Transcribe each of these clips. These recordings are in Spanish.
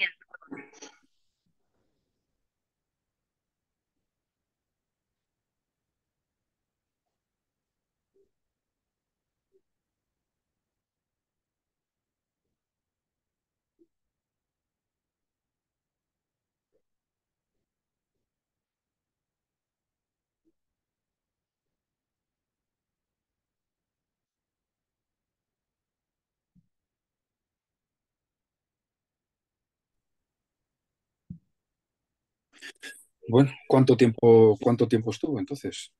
Hang Bueno, ¿cuánto tiempo, cuánto tiempo estuvo entonces?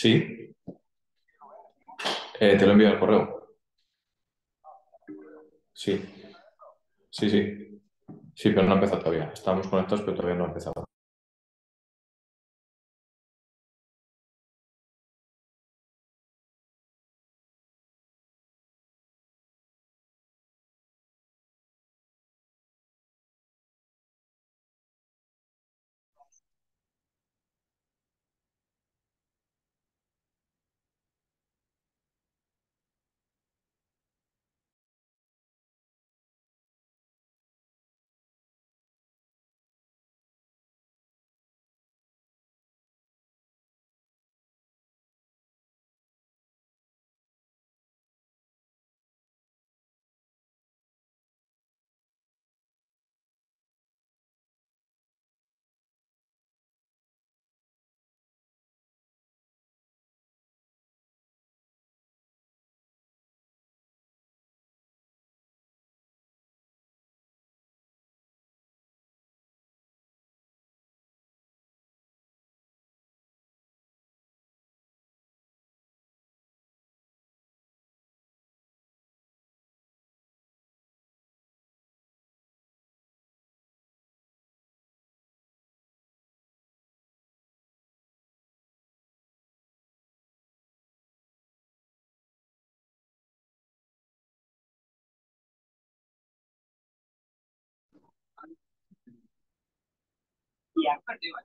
Sí. Eh, te lo envío al correo. Sí. Sí, sí. Sí, pero no ha empezado todavía. Estamos conectados, pero todavía no ha empezado. Yeah, I'm gonna do it.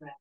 breath.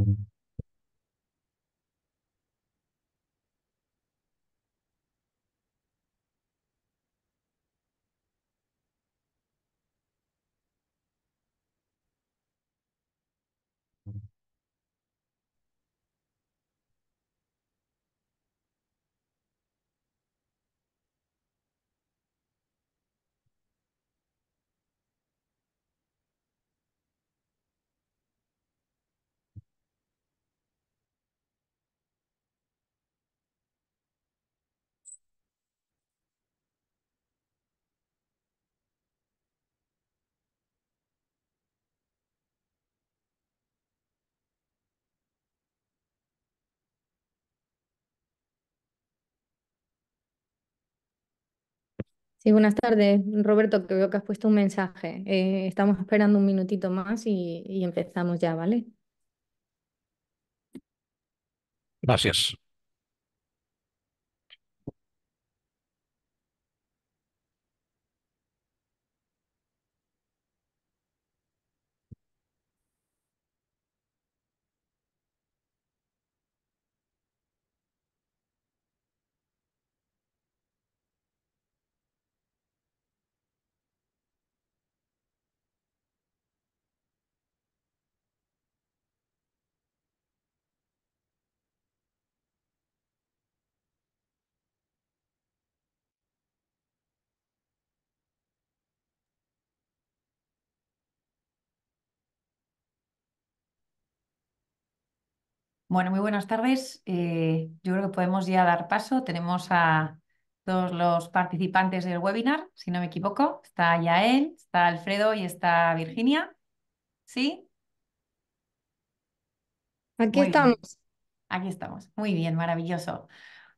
Mm-hmm. Sí, buenas tardes, Roberto, que veo que has puesto un mensaje. Eh, estamos esperando un minutito más y empezamos ya, ¿vale? Gracias. Bueno, muy buenas tardes. Eh, yo creo que podemos ya dar paso. Tenemos a todos los participantes del webinar, si no me equivoco. Está Yael, está Alfredo y está Virginia. ¿Sí? Aquí estamos. Aquí estamos. Muy bien, maravilloso.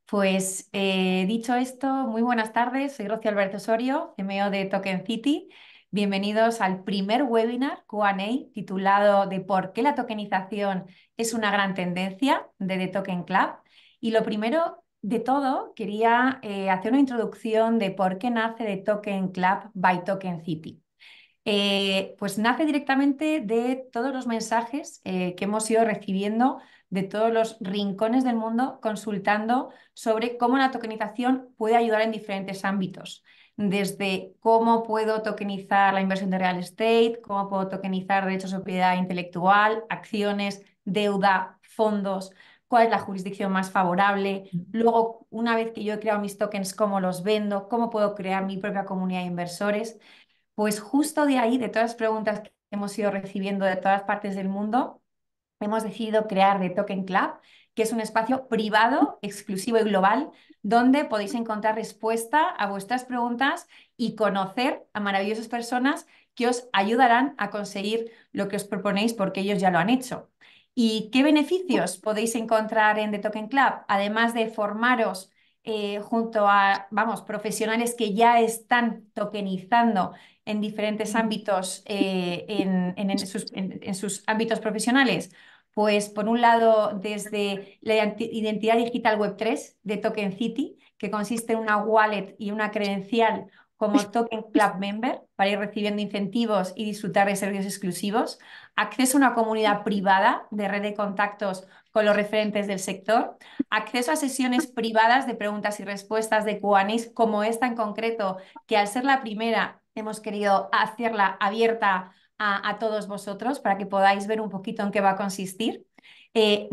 Pues eh, dicho esto, muy buenas tardes. Soy Rocío Alberto Osorio, CMO e de Token City. Bienvenidos al primer webinar QA titulado de por qué la tokenización es una gran tendencia de The Token Club. Y lo primero de todo, quería eh, hacer una introducción de por qué nace The Token Club by Token City. Eh, pues nace directamente de todos los mensajes eh, que hemos ido recibiendo de todos los rincones del mundo consultando sobre cómo la tokenización puede ayudar en diferentes ámbitos desde cómo puedo tokenizar la inversión de real estate, cómo puedo tokenizar derechos de propiedad intelectual, acciones, deuda, fondos, cuál es la jurisdicción más favorable. Mm. Luego, una vez que yo he creado mis tokens, cómo los vendo, cómo puedo crear mi propia comunidad de inversores. Pues justo de ahí, de todas las preguntas que hemos ido recibiendo de todas partes del mundo, hemos decidido crear de Token Club, que es un espacio privado, exclusivo y global, donde podéis encontrar respuesta a vuestras preguntas y conocer a maravillosas personas que os ayudarán a conseguir lo que os proponéis porque ellos ya lo han hecho. ¿Y qué beneficios podéis encontrar en The Token Club? Además de formaros eh, junto a, vamos, profesionales que ya están tokenizando en diferentes ámbitos, eh, en sus ámbitos profesionales, pues por un lado, desde la identidad digital web 3 de Token City, que consiste en una wallet y una credencial como Token Club Member para ir recibiendo incentivos y disfrutar de servicios exclusivos, acceso a una comunidad privada de red de contactos con los referentes del sector, acceso a sesiones privadas de preguntas y respuestas de QAnis, como esta en concreto, que al ser la primera hemos querido hacerla abierta a, todos vosotros para que podáis ver un poquito en qué va a consistir. Eh,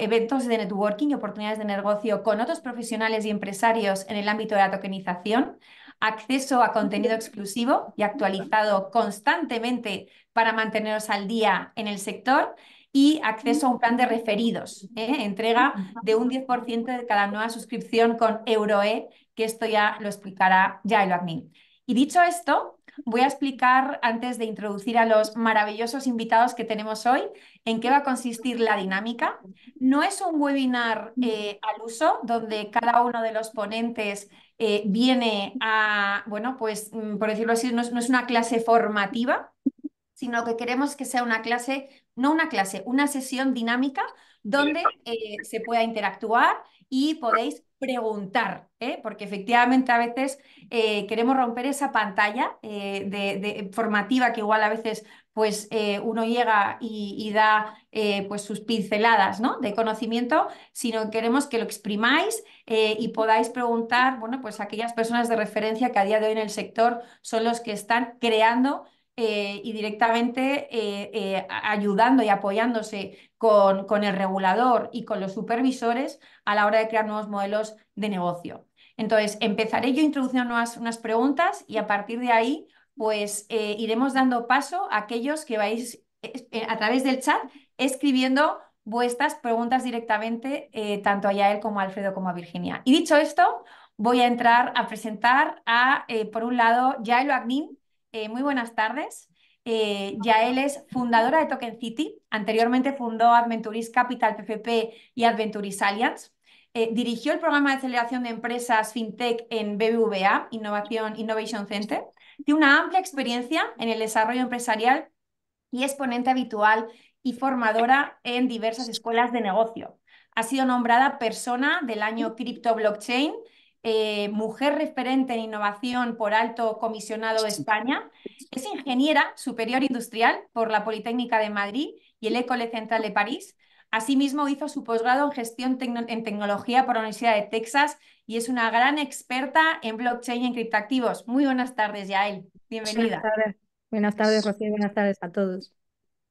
eventos de networking y oportunidades de negocio con otros profesionales y empresarios en el ámbito de la tokenización, acceso a contenido exclusivo y actualizado constantemente para manteneros al día en el sector y acceso a un plan de referidos, ¿eh? entrega de un 10% de cada nueva suscripción con EuroE, que esto ya lo explicará el admin... Y dicho esto, voy a explicar antes de introducir a los maravillosos invitados que tenemos hoy en qué va a consistir la dinámica. No es un webinar eh, al uso donde cada uno de los ponentes eh, viene a, bueno, pues mm, por decirlo así, no es, una clase formativa, sino que queremos que sea una clase, no una clase, una sesión dinámica donde eh, se pueda interactuar y podéis preguntar, ¿eh? porque efectivamente a veces eh, queremos romper esa pantalla eh, de, formativa que igual a veces pues, uno llega y, da pues sus pinceladas de conocimiento, sino queremos que lo exprimáis y podáis preguntar bueno, pues a aquellas personas de referencia que a día de hoy en el sector son los que están creando eh, y directamente eh, eh, ayudando y apoyándose con, el regulador y con los supervisores a la hora de crear nuevos modelos de negocio. Entonces, empezaré yo introduciendo unas, preguntas y a partir de ahí, pues iremos dando paso a aquellos que vais a través del chat escribiendo vuestras preguntas directamente, tanto a Yael como a Alfredo como a Virginia. Y dicho esto, voy a entrar a presentar a, por un lado, Yael Oagnín, eh, muy buenas tardes. Eh, Yael es fundadora de Token City. Anteriormente fundó Adventuris Capital PFP y Adventuris Alliance. Eh, dirigió el programa de aceleración de empresas FinTech en BBVA, Innovación Innovation Center. Tiene una amplia experiencia en el desarrollo empresarial y es ponente habitual y formadora en diversas escuelas de negocio. Ha sido nombrada persona del año mm. Crypto Blockchain eh, mujer referente en innovación por alto comisionado de España. Es ingeniera superior industrial por la Politécnica de Madrid y el École Central de París. Asimismo, hizo su posgrado en gestión en tecnología por la Universidad de Texas y es una gran experta en blockchain y en criptoactivos. Muy buenas tardes, Yael. Bienvenida. Buenas tardes, buenas tardes pues Rocío. Buenas tardes a todos.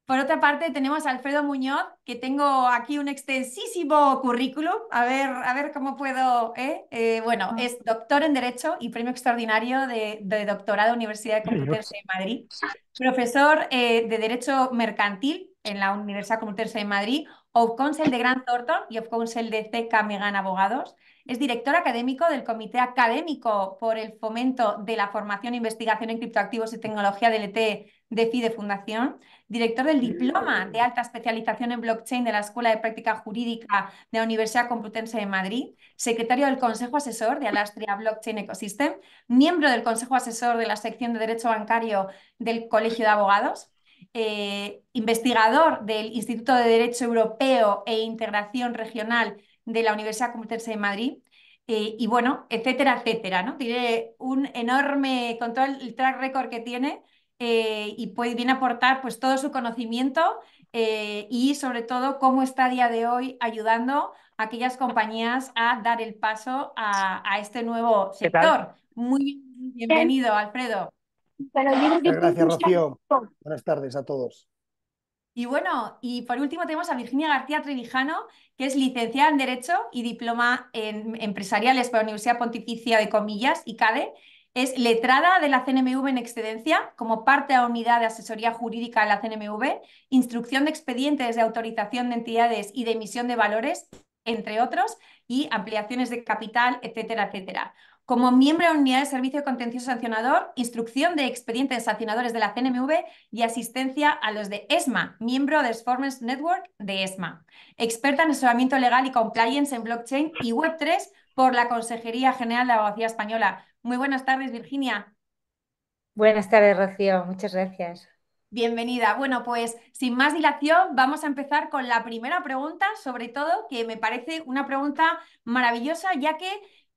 Por otra parte, tenemos a Alfredo Muñoz, que tengo aquí un extensísimo currículum. A ver, a ver cómo puedo. ¿eh? eh bueno, ah. es doctor en Derecho y premio extraordinario de, de doctorado Universidad de Complutense de Madrid. Profesor eh, de Derecho Mercantil en la Universidad Complutense de Madrid, of Counsel de Gran Thornton y of Counsel de CK Megan Abogados. Es director académico del Comité Académico por el Fomento de la Formación e Investigación en Criptoactivos y Tecnología del ET de FIDE Fundación, director del Diploma de Alta Especialización en Blockchain de la Escuela de Práctica Jurídica de la Universidad Complutense de Madrid, secretario del Consejo Asesor de Alastria Blockchain Ecosystem, miembro del Consejo Asesor de la Sección de Derecho Bancario del Colegio de Abogados, eh, investigador del Instituto de Derecho Europeo e Integración Regional de la Universidad Complutense de Madrid, eh, y bueno, etcétera, etcétera, ¿no? Tiene un enorme, con todo el track record que tiene, eh, y puede, bien aportar pues, todo su conocimiento eh, y sobre todo cómo está a día de hoy ayudando a aquellas compañías a dar el paso a, este nuevo sector. Muy bienvenido, Alfredo. Gracias, Rocío. Buenas tardes a todos. Y bueno, y por último tenemos a Virginia García Trevijano, que es licenciada en Derecho y diploma en Empresariales por la Universidad Pontificia de Comillas y CADE, es letrada de la CNMV en excedencia, como parte a unidad de asesoría jurídica de la CNMV, instrucción de expedientes de autorización de entidades y de emisión de valores, entre otros, y ampliaciones de capital, etcétera, etcétera. Como miembro de unidad de servicio contencioso sancionador, instrucción de expedientes sancionadores de la CNMV y asistencia a los de ESMA, miembro de Sformance Network de ESMA. Experta en asesoramiento legal y compliance en blockchain y Web3 por la Consejería General de la Abogacía Española, muy buenas tardes, Virginia. Buenas tardes, Rocío. Muchas gracias. Bienvenida. Bueno, pues sin más dilación, vamos a empezar con la primera pregunta, sobre todo que me parece una pregunta maravillosa, ya que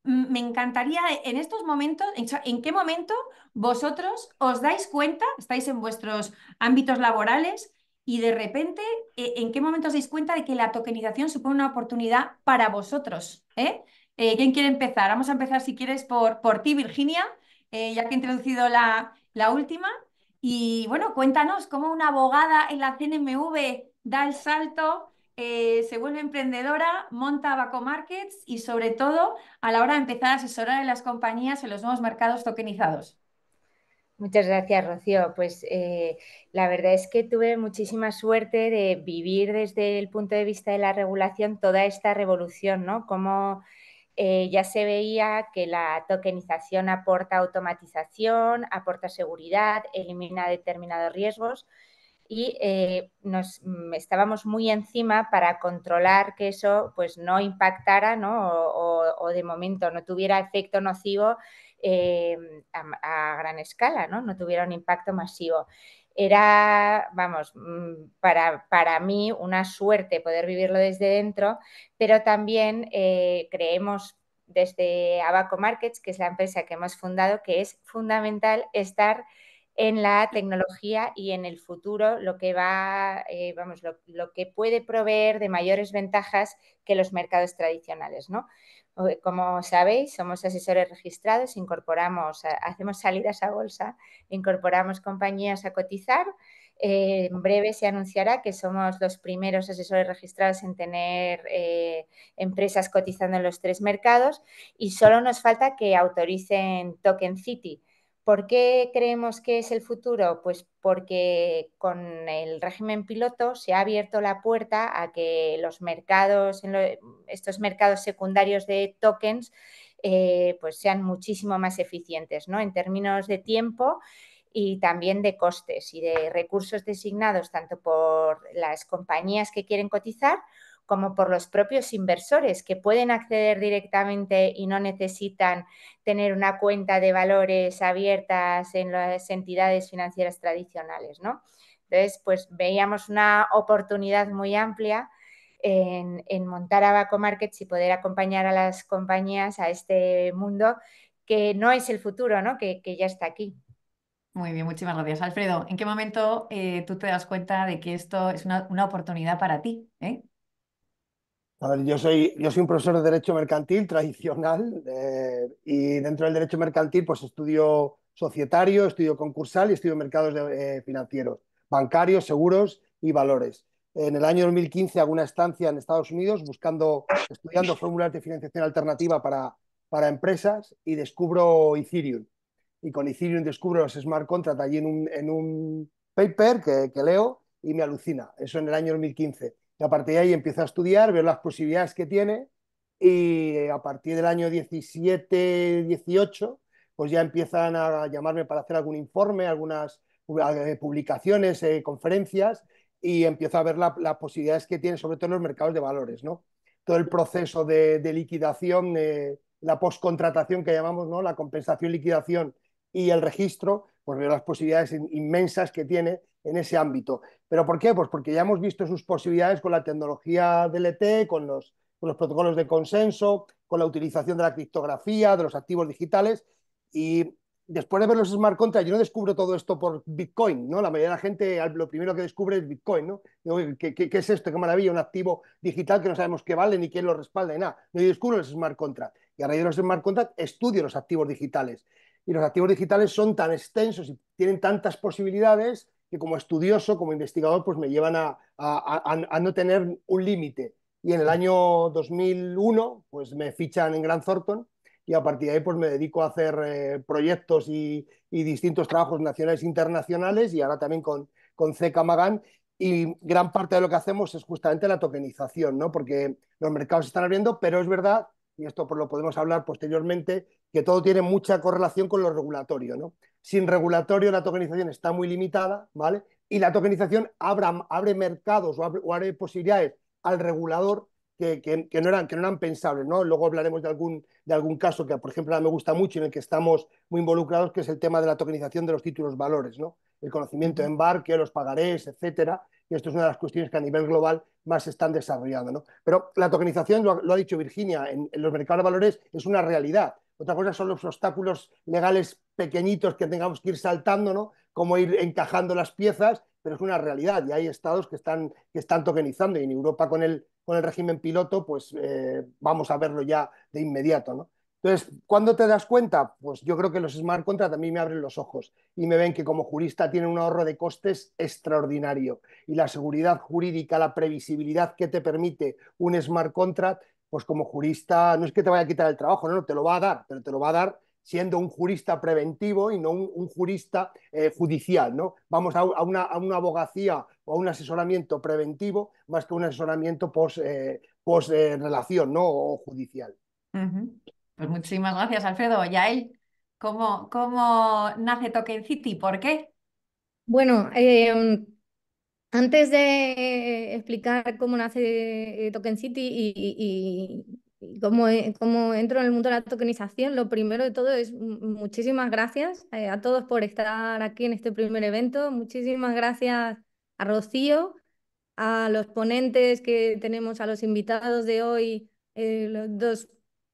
mm, me encantaría en estos momentos, en qué momento vosotros os dais cuenta, estáis en vuestros ámbitos laborales y de repente, eh, en qué momento os dais cuenta de que la tokenización supone una oportunidad para vosotros, ¿eh? Eh, ¿Quién quiere empezar? Vamos a empezar, si quieres, por, por ti, Virginia, eh, ya que he introducido la, última. Y bueno, cuéntanos cómo una abogada en la CNMV da el salto, eh, se vuelve emprendedora, monta BacoMarkets Markets y sobre todo a la hora de empezar a asesorar en las compañías en los nuevos mercados tokenizados. Muchas gracias, Rocío. Pues la verdad es que tuve muchísima suerte de vivir desde el punto de vista de la regulación toda esta revolución, ¿no? Eh, ya se veía que la tokenización aporta automatización, aporta seguridad, elimina determinados riesgos y eh, nos mm, estábamos muy encima para controlar que eso pues no impactara ¿no? O, de momento no tuviera efecto nocivo eh, a, gran escala, ¿no? no tuviera un impacto masivo era, vamos, mm, para, para mí una suerte poder vivirlo desde dentro, pero también eh, creemos desde Abaco Markets, que es la empresa que hemos fundado, que es fundamental estar en la tecnología y en el futuro lo que va, eh, vamos, lo, que puede proveer de mayores ventajas que los mercados tradicionales, ¿no? Eh, como sabéis, somos asesores registrados, incorporamos, hacemos salidas a bolsa, incorporamos compañías a cotizar. Eh, en breve se anunciará que somos los primeros asesores registrados en tener empresas cotizando en los tres mercados y solo nos falta que autoricen Token City, ¿Por qué creemos que es el futuro? Pues porque con el régimen piloto se ha abierto la puerta a que los mercados, estos mercados secundarios de tokens, eh, pues sean muchísimo más eficientes, ¿no? En términos de tiempo y también de costes y de recursos designados tanto por las compañías que quieren cotizar como por los propios inversores que pueden acceder directamente y no necesitan tener una cuenta de valores abiertas en las entidades financieras tradicionales, ¿no? Entonces, pues veíamos una oportunidad muy amplia en, en montar Abaco Markets y poder acompañar a las compañías a este mundo que no es el futuro, ¿no? que, ya está aquí. Muy bien, muchísimas gracias. Alfredo, ¿en qué momento eh, tú te das cuenta de que esto es una, oportunidad para ti? Eh? yo soy, yo soy un profesor de Derecho Mercantil tradicional eh, y dentro del Derecho Mercantil pues estudio societario, estudio concursal y estudio mercados eh, financieros, bancarios, seguros y valores. En el año 2015 hago una estancia en Estados Unidos buscando, estudiando fórmulas de financiación alternativa para, para empresas y descubro Ethereum. Y con Ethereum descubro los smart contracts allí en un, en un paper que, que leo y me alucina. Eso en el año 2015 a partir de ahí empiezo a estudiar, ver las posibilidades que tiene y a partir del año 17, 18, pues ya empiezan a llamarme para hacer algún informe, algunas eh, publicaciones, eh, conferencias y empiezo a ver las posibilidades que tiene, sobre todo en los mercados de valores, ¿no? Todo el proceso de, liquidación, eh, la postcontratación que llamamos, ¿no? La compensación, liquidación y el registro, pues veo las posibilidades inmensas que tiene en ese ámbito. ¿Pero por qué? Pues porque ya hemos visto sus posibilidades con la tecnología DLT, e con los, con los protocolos de consenso, con la utilización de la criptografía, de los activos digitales. Y después de ver los smart contracts, yo no descubro todo esto por Bitcoin, ¿no? La mayoría de la gente lo primero que descubre es Bitcoin, ¿no? ¿Qué, qué, qué es esto? ¡Qué maravilla! Un activo digital que no sabemos qué vale, ni quién lo respalda, ni nada. No, yo descubro los smart contracts. Y a raíz de los smart contracts estudio los activos digitales. Y los activos digitales son tan extensos y tienen tantas posibilidades que como estudioso, como investigador, pues me llevan a, no tener un límite. Y en el año 2001, pues me fichan en Gran Thornton y a partir de ahí pues me dedico a hacer eh, proyectos y, distintos trabajos nacionales e internacionales y ahora también con, con magán y gran parte de lo que hacemos es justamente la tokenización, ¿no? porque los mercados están abriendo, pero es verdad, y esto por pues lo podemos hablar posteriormente, que todo tiene mucha correlación con lo regulatorio. ¿no? sin regulatorio la tokenización está muy limitada, ¿vale? Y la tokenización abre mercados o abre, posibilidades al regulador que, no eran, que no eran pensables, ¿no? Luego hablaremos de algún, de algún caso que, por ejemplo, me gusta mucho y en el que estamos muy involucrados, que es el tema de la tokenización de los títulos valores, ¿no? El conocimiento de embarque, los pagarés, etcétera. Y esto es una de las cuestiones que a nivel global más están desarrollando, ¿no? Pero la tokenización, lo, ha dicho Virginia, en, en los mercados de valores es una realidad otra cosa son los obstáculos legales pequeñitos que tengamos que ir saltando, ¿no? Como ir encajando las piezas, pero es una realidad y hay estados que están, que están tokenizando y en Europa con el, régimen piloto, pues eh, vamos a verlo ya de inmediato, ¿no? Entonces, ¿cuándo te das cuenta? Pues yo creo que los smart contracts a mí me abren los ojos y me ven que como jurista tienen un ahorro de costes extraordinario y la seguridad jurídica, la previsibilidad que te permite un smart contract pues como jurista, no es que te vaya a quitar el trabajo, no, te lo va a dar, pero te lo va a dar siendo un jurista preventivo y no un, jurista eh, judicial, ¿no? Vamos a, una, abogacía o a un asesoramiento preventivo más que un asesoramiento post, eh, eh, relación, ¿no? O judicial. Pues muchísimas gracias, Alfredo. Yael, ¿cómo, cómo nace Token City? ¿Por qué? Bueno, em, antes de explicar cómo nace eh, Token City y, e, cómo, entro en el mundo de la tokenización, lo primero de todo es muchísimas gracias eh, a todos por estar aquí en este primer evento. Muchísimas gracias a Rocío, a los ponentes que tenemos, a los invitados de hoy, eh, los dos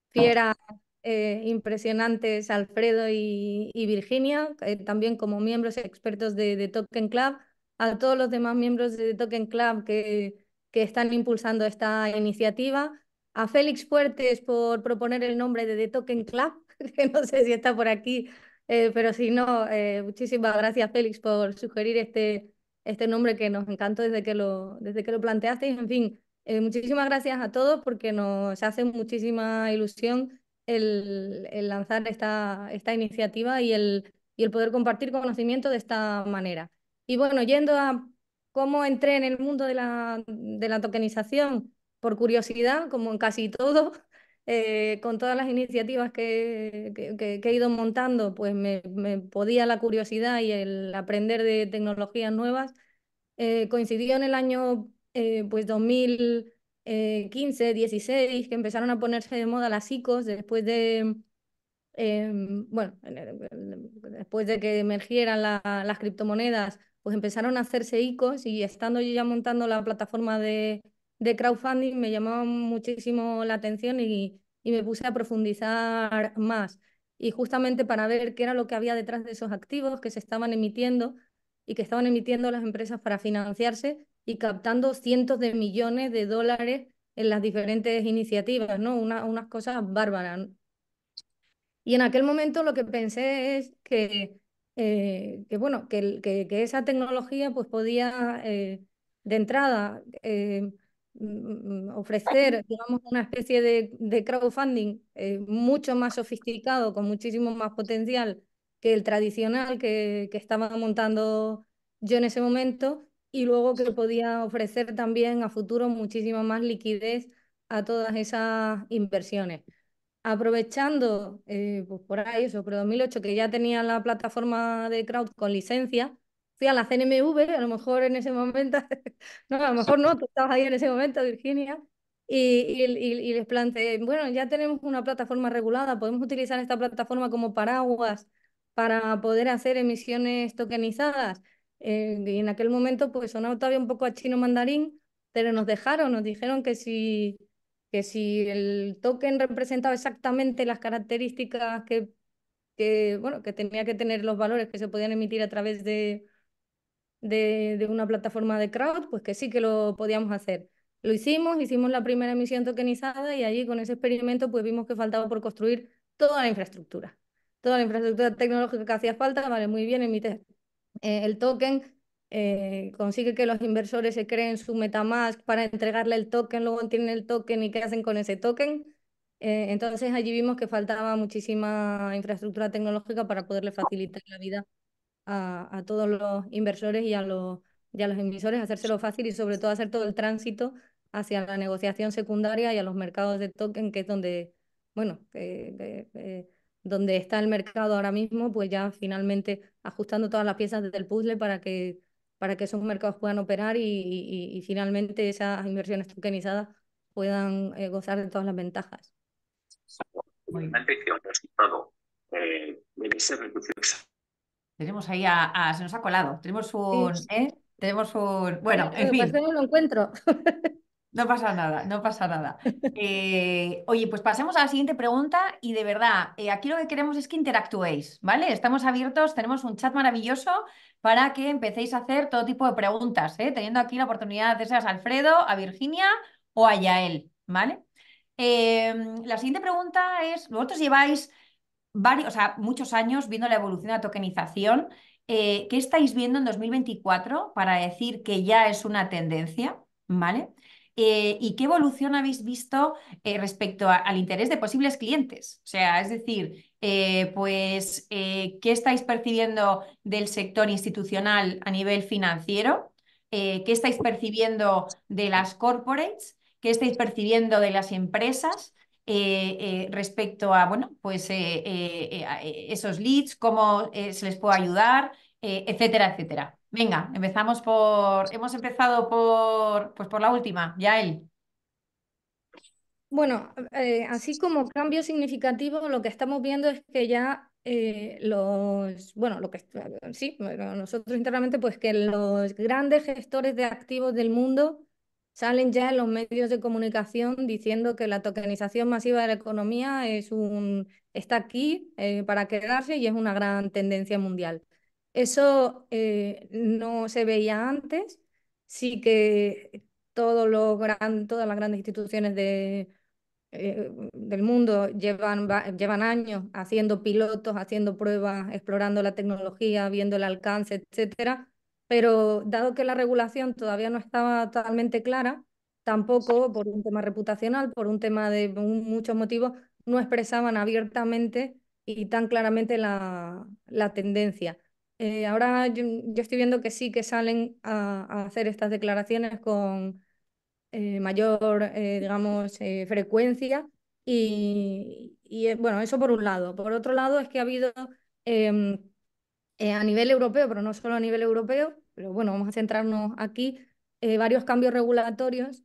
fieras impresionantes, Alfredo y, Virginia, también como miembros expertos de Token Club a todos los demás miembros de Token Club que, que están impulsando esta iniciativa, a Félix Fuertes por proponer el nombre de The Token Club, que no sé si está por aquí, eh, pero si no, eh, muchísimas gracias Félix por sugerir este, este nombre que nos encantó desde que lo, desde que lo planteaste. En fin, eh, muchísimas gracias a todos porque nos hace muchísima ilusión el, lanzar esta, esta iniciativa y el, y el poder compartir conocimiento de esta manera. Y bueno, yendo a cómo entré en el mundo de la, de la tokenización, por curiosidad, como en casi todo, eh, con todas las iniciativas que, que, he ido montando, pues me, me, podía la curiosidad y el aprender de tecnologías nuevas. Eh, coincidió en el año eh, pues 2015, 16, que empezaron a ponerse de moda las ICOs después de... Em, bueno, después de que emergieran las criptomonedas, pues empezaron a hacerse ICOs y estando yo ya montando la plataforma de, de crowdfunding me llamó muchísimo la atención y, y, me puse a profundizar más. Y justamente para ver qué era lo que había detrás de esos activos que se estaban emitiendo y que estaban emitiendo las empresas para financiarse y captando cientos de millones de dólares en las diferentes iniciativas, ¿no? unas cosas bárbaras. Y en aquel momento lo que pensé es que eh, que bueno, que, esa tecnología pues podía eh, de entrada eh, mm, mm, ofrecer, una especie de, crowdfunding mucho más sofisticado, con muchísimo más potencial que el tradicional que, que estaba montando yo en ese momento, y luego que podía ofrecer también a futuro muchísima más liquidez a todas esas inversiones aprovechando eh, pues por ahí, eso sobre 2008, que ya tenía la plataforma de crowd con licencia, fui a la CNMV, a lo mejor en ese momento, no, a lo mejor no, tú estabas ahí en ese momento, Virginia, y, y, les planteé, bueno, ya tenemos una plataforma regulada, podemos utilizar esta plataforma como paraguas para poder hacer emisiones tokenizadas. Eh, y en aquel momento, pues sonaba todavía un poco a chino mandarín, pero nos dejaron, nos dijeron que si que si el token representaba exactamente las características que, que, bueno, que tenía que tener los valores que se podían emitir a través de, de, una plataforma de crowd, pues que sí que lo podíamos hacer. Lo hicimos, hicimos la primera emisión tokenizada y allí con ese experimento pues vimos que faltaba por construir toda la infraestructura. Toda la infraestructura tecnológica que hacía falta, vale, muy bien, emite eh, el token, eh, consigue que los inversores se creen su Metamask para entregarle el token, luego tienen el token y qué hacen con ese token. Eh, entonces allí vimos que faltaba muchísima infraestructura tecnológica para poderle facilitar la vida a, todos los inversores y a los, ya los emisores, hacérselo fácil y sobre todo hacer todo el tránsito hacia la negociación secundaria y a los mercados de token, que es donde, bueno, donde está el mercado ahora mismo, pues ya finalmente ajustando todas las piezas del puzzle para que para que esos mercados puedan operar y, finalmente esas inversiones tokenizadas puedan eh, gozar de todas las ventajas. Eh, tenemos ahí a, se nos ha colado, tenemos un, ¿eh? tenemos un, bueno, en fin. no lo encuentro. No pasa nada, no pasa nada. Eh, oye, pues pasemos a la siguiente pregunta y de verdad, eh, aquí lo que queremos es que interactuéis, ¿vale? Estamos abiertos, tenemos un chat maravilloso para que empecéis a hacer todo tipo de preguntas, ¿eh? teniendo aquí la oportunidad de hacerse a Alfredo, a Virginia o a Yael, ¿vale? Em, la siguiente pregunta es, vosotros lleváis varios, o sea, muchos años viendo la evolución de la tokenización, eh, ¿qué estáis viendo en 2024 para decir que ya es una tendencia, ¿vale? Eh, y qué evolución habéis visto eh, respecto al interés de posibles clientes. O sea, es decir, eh, pues, ¿qué estáis percibiendo del sector institucional a nivel financiero? ¿Qué estáis percibiendo de las corporates? ¿Qué estáis percibiendo de las empresas? respecto a pues, esos leads, cómo se les puede ayudar, etcétera, etcétera. Venga, empezamos por. Hemos empezado por, pues por la última, Yael. Bueno, eh, así como cambio significativo, lo que estamos viendo es que ya eh, los, bueno, lo que sí, nosotros internamente, pues que los grandes gestores de activos del mundo salen ya en los medios de comunicación diciendo que la tokenización masiva de la economía es un, está aquí eh, para quedarse y es una gran tendencia mundial. Eso eh, no se veía antes, sí que todas las grandes instituciones eh, del mundo llevan, años haciendo pilotos, haciendo pruebas, explorando la tecnología, viendo el alcance, etcétera. Pero dado que la regulación todavía no estaba totalmente clara, tampoco por un tema reputacional, por un tema de muchos motivos, no expresaban abiertamente y tan claramente la tendencia. Eh, ahora yo, estoy viendo que sí que salen a, hacer estas declaraciones con eh, mayor, eh, digamos, frecuencia y, y, bueno, eso por un lado. Por otro lado es que ha habido em, a nivel europeo, pero no solo a nivel europeo, pero bueno, vamos a centrarnos aquí, varios cambios regulatorios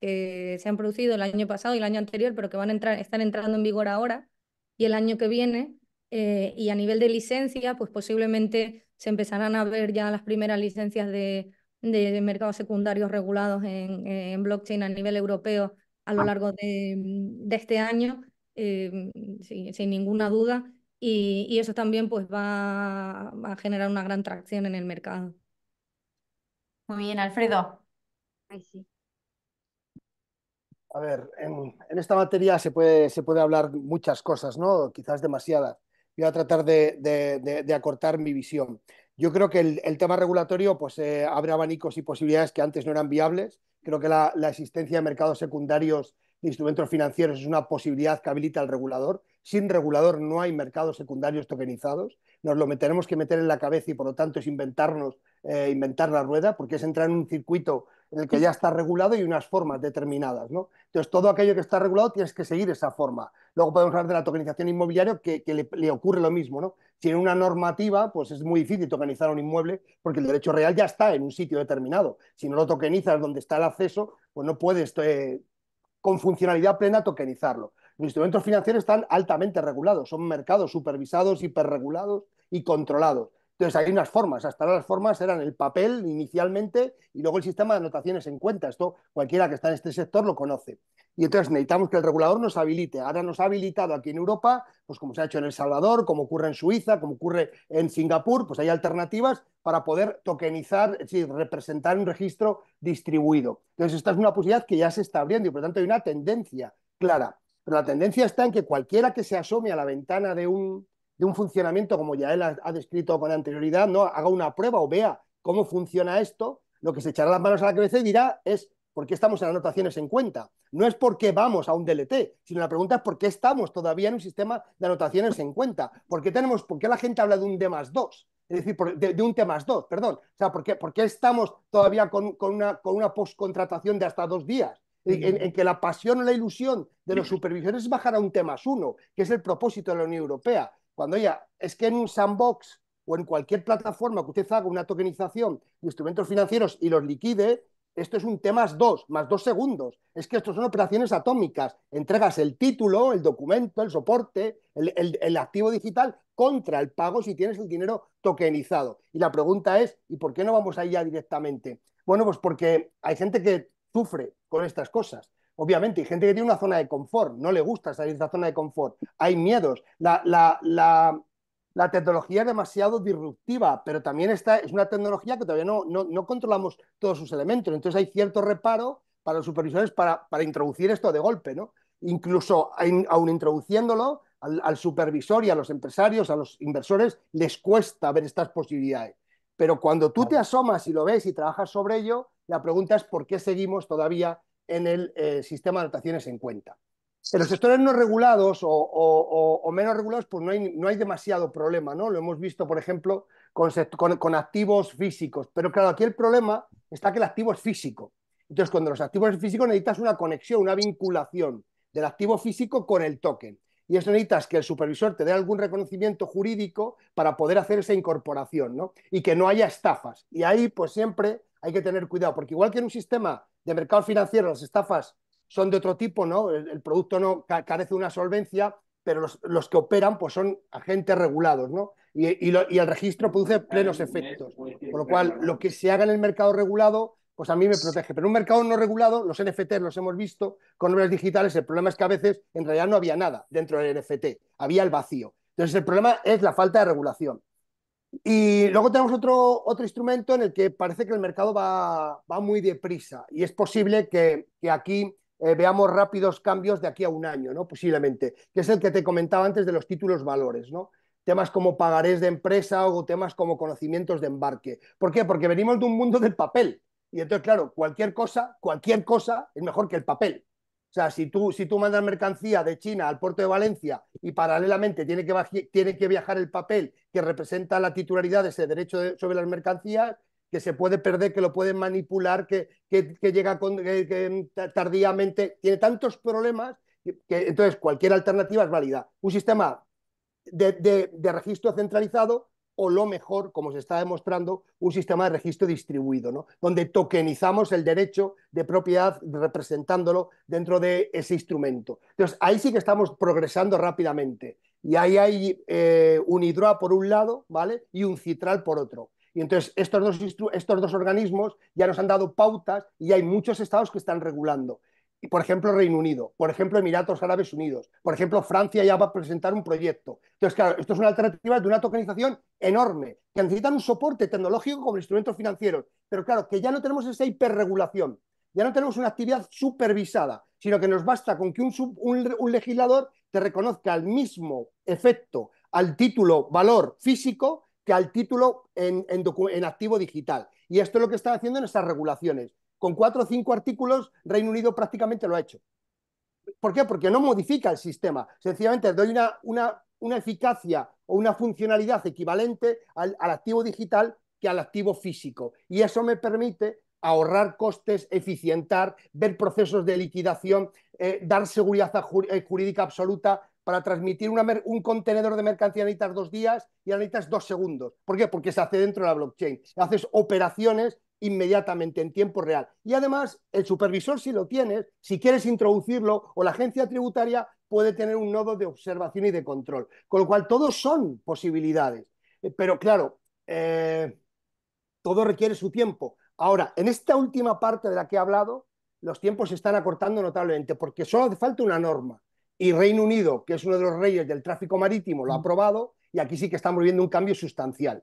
que se han producido el año pasado y el año anterior, pero que van a entrar, están entrando en vigor ahora y el año que viene eh, y a nivel de licencia, pues posiblemente se empezarán a ver ya las primeras licencias de, de mercados secundarios regulados en, blockchain a nivel europeo a lo ah. largo de, este año, eh, sin, ninguna duda. Y, eso también pues, va a generar una gran tracción en el mercado. Muy bien, Alfredo. sí. A ver, en, esta materia se puede, se puede hablar muchas cosas, ¿no? Quizás demasiadas voy a tratar de, acortar mi visión. Yo creo que el, tema regulatorio pues, eh, abre abanicos y posibilidades que antes no eran viables. Creo que la, existencia de mercados secundarios de instrumentos financieros es una posibilidad que habilita al regulador. Sin regulador no hay mercados secundarios tokenizados. Nos lo tenemos que meter en la cabeza y por lo tanto es inventarnos, eh, inventar la rueda, porque es entrar en un circuito en el que ya está regulado y unas formas determinadas. ¿no? Entonces, todo aquello que está regulado tienes que seguir esa forma. Luego podemos hablar de la tokenización inmobiliaria, que, le, ocurre lo mismo. ¿no? Si una normativa, pues es muy difícil tokenizar un inmueble porque el derecho real ya está en un sitio determinado. Si no lo tokenizas donde está el acceso, pues no puedes eh, con funcionalidad plena tokenizarlo. Los instrumentos financieros están altamente regulados, son mercados supervisados, hiperregulados y controlados. Entonces, hay unas formas. Hasta ahora las formas eran el papel inicialmente y luego el sistema de anotaciones en cuenta. Esto cualquiera que está en este sector lo conoce. Y entonces necesitamos que el regulador nos habilite. Ahora nos ha habilitado aquí en Europa, pues como se ha hecho en El Salvador, como ocurre en Suiza, como ocurre en Singapur, pues hay alternativas para poder tokenizar, es decir, representar un registro distribuido. Entonces, esta es una posibilidad que ya se está abriendo y por lo tanto hay una tendencia clara. Pero la tendencia está en que cualquiera que se asome a la ventana de un, de un funcionamiento, como ya él ha, descrito con anterioridad, ¿no? haga una prueba o vea cómo funciona esto, lo que se echará las manos a la cabeza y dirá es por qué estamos en anotaciones en cuenta. No es porque vamos a un DLT, sino la pregunta es por qué estamos todavía en un sistema de anotaciones en cuenta. ¿Por qué, tenemos, la gente habla de un D más 2? Es decir, de, un T más 2, perdón. O sea, ¿por qué, estamos todavía con, una, postcontratación de hasta dos días? En, en, que la pasión o la ilusión de los mm. supervisores es bajar a un T más 1, que es el propósito de la Unión Europea. Cuando ya, es que en un sandbox o en cualquier plataforma que usted haga una tokenización de instrumentos financieros y los liquide, esto es un T más dos, más dos segundos. Es que esto son operaciones atómicas. Entregas el título, el documento, el soporte, el, el, activo digital contra el pago si tienes el dinero tokenizado. Y la pregunta es, ¿y por qué no vamos ahí ya directamente? Bueno, pues porque hay gente que sufre con estas cosas obviamente, hay gente que tiene una zona de confort, no le gusta salir de esa zona de confort, hay miedos, la, tecnología es demasiado disruptiva, pero también está, es una tecnología que todavía no, no, controlamos todos sus elementos, entonces hay cierto reparo para los supervisores para, introducir esto de golpe, ¿no? Incluso aún introduciéndolo, al, supervisor y a los empresarios, a los inversores, les cuesta ver estas posibilidades. Pero cuando tú te asomas y lo ves y trabajas sobre ello, la pregunta es por qué seguimos todavía en el eh, sistema de notaciones en cuenta. En los sectores no regulados o, menos regulados, pues no hay, demasiado problema, ¿no? Lo hemos visto, por ejemplo, con, activos físicos. Pero claro, aquí el problema está que el activo es físico. Entonces, cuando los activos físicos necesitas una conexión, una vinculación del activo físico con el token. Y eso necesitas que el supervisor te dé algún reconocimiento jurídico para poder hacer esa incorporación, ¿no? Y que no haya estafas. Y ahí, pues siempre hay que tener cuidado, porque igual que en un sistema de mercado financiero las estafas son de otro tipo, ¿no? El, producto no carece de una solvencia, pero los, que operan pues son agentes regulados, ¿no? Y, el registro produce plenos efectos. Por lo cual, lo que se haga en el mercado regulado pues a mí me protege. Pero en un mercado no regulado, los NFTs los hemos visto con obras digitales, el problema es que a veces en realidad no había nada dentro del NFT, había el vacío. Entonces el problema es la falta de regulación. Y luego tenemos otro, instrumento en el que parece que el mercado va, muy deprisa y es posible que, aquí eh, veamos rápidos cambios de aquí a un año, ¿no? Posiblemente, que es el que te comentaba antes de los títulos valores, ¿no? Temas como pagarés de empresa o temas como conocimientos de embarque. ¿Por qué? Porque venimos de un mundo del papel. Y entonces, claro, cualquier cosa, cualquier cosa es mejor que el papel sea, si tú, si tú mandas mercancía de China al puerto de Valencia y paralelamente tiene que, que viajar el papel que representa la titularidad de ese derecho sobre las mercancías, que se puede perder, que lo pueden manipular, que, llega tardíamente, tiene tantos problemas que, entonces cualquier alternativa es válida. Un sistema de registro centralizado o lo mejor, como se está demostrando, un sistema de registro distribuido, donde tokenizamos el derecho de propiedad representándolo dentro de ese instrumento. Entonces, ahí sí que estamos progresando rápidamente. Y ahí hay eh, un hidroa por un lado, ¿vale? Y un citral por otro. Y entonces estos estos dos organismos ya nos han dado pautas y hay muchos estados que están regulando por ejemplo, Reino Unido, por ejemplo, Emiratos Árabes Unidos, por ejemplo, Francia ya va a presentar un proyecto. Entonces, claro, esto es una alternativa de una tokenización enorme, que necesitan un soporte tecnológico como instrumentos financieros. Pero claro, que ya no tenemos esa hiperregulación, ya no tenemos una actividad supervisada, sino que nos basta con que un, legislador te reconozca al mismo efecto al título valor físico que al título en, en activo digital. Y esto es lo que están haciendo en estas regulaciones con cuatro o cinco artículos, Reino Unido prácticamente lo ha hecho. ¿Por qué? Porque no modifica el sistema, sencillamente doy una, una, eficacia o una funcionalidad equivalente al, activo digital que al activo físico. Y eso me permite ahorrar costes, eficientar, ver procesos de liquidación, eh, dar seguridad eh, jurídica absoluta para transmitir un contenedor de mercancía necesitas dos días y necesitas dos segundos. ¿Por qué? Porque se hace dentro de la blockchain. Haces operaciones inmediatamente en tiempo real. Y además, el supervisor, si lo tienes, si quieres introducirlo, o la agencia tributaria puede tener un nodo de observación y de control. Con lo cual, todos son posibilidades. Eh, pero claro, eh, todo requiere su tiempo. Ahora, en esta última parte de la que he hablado, los tiempos se están acortando notablemente porque solo hace falta una norma. Y Reino Unido, que es uno de los reyes del tráfico marítimo, lo ha mm. aprobado y aquí sí que estamos viendo un cambio sustancial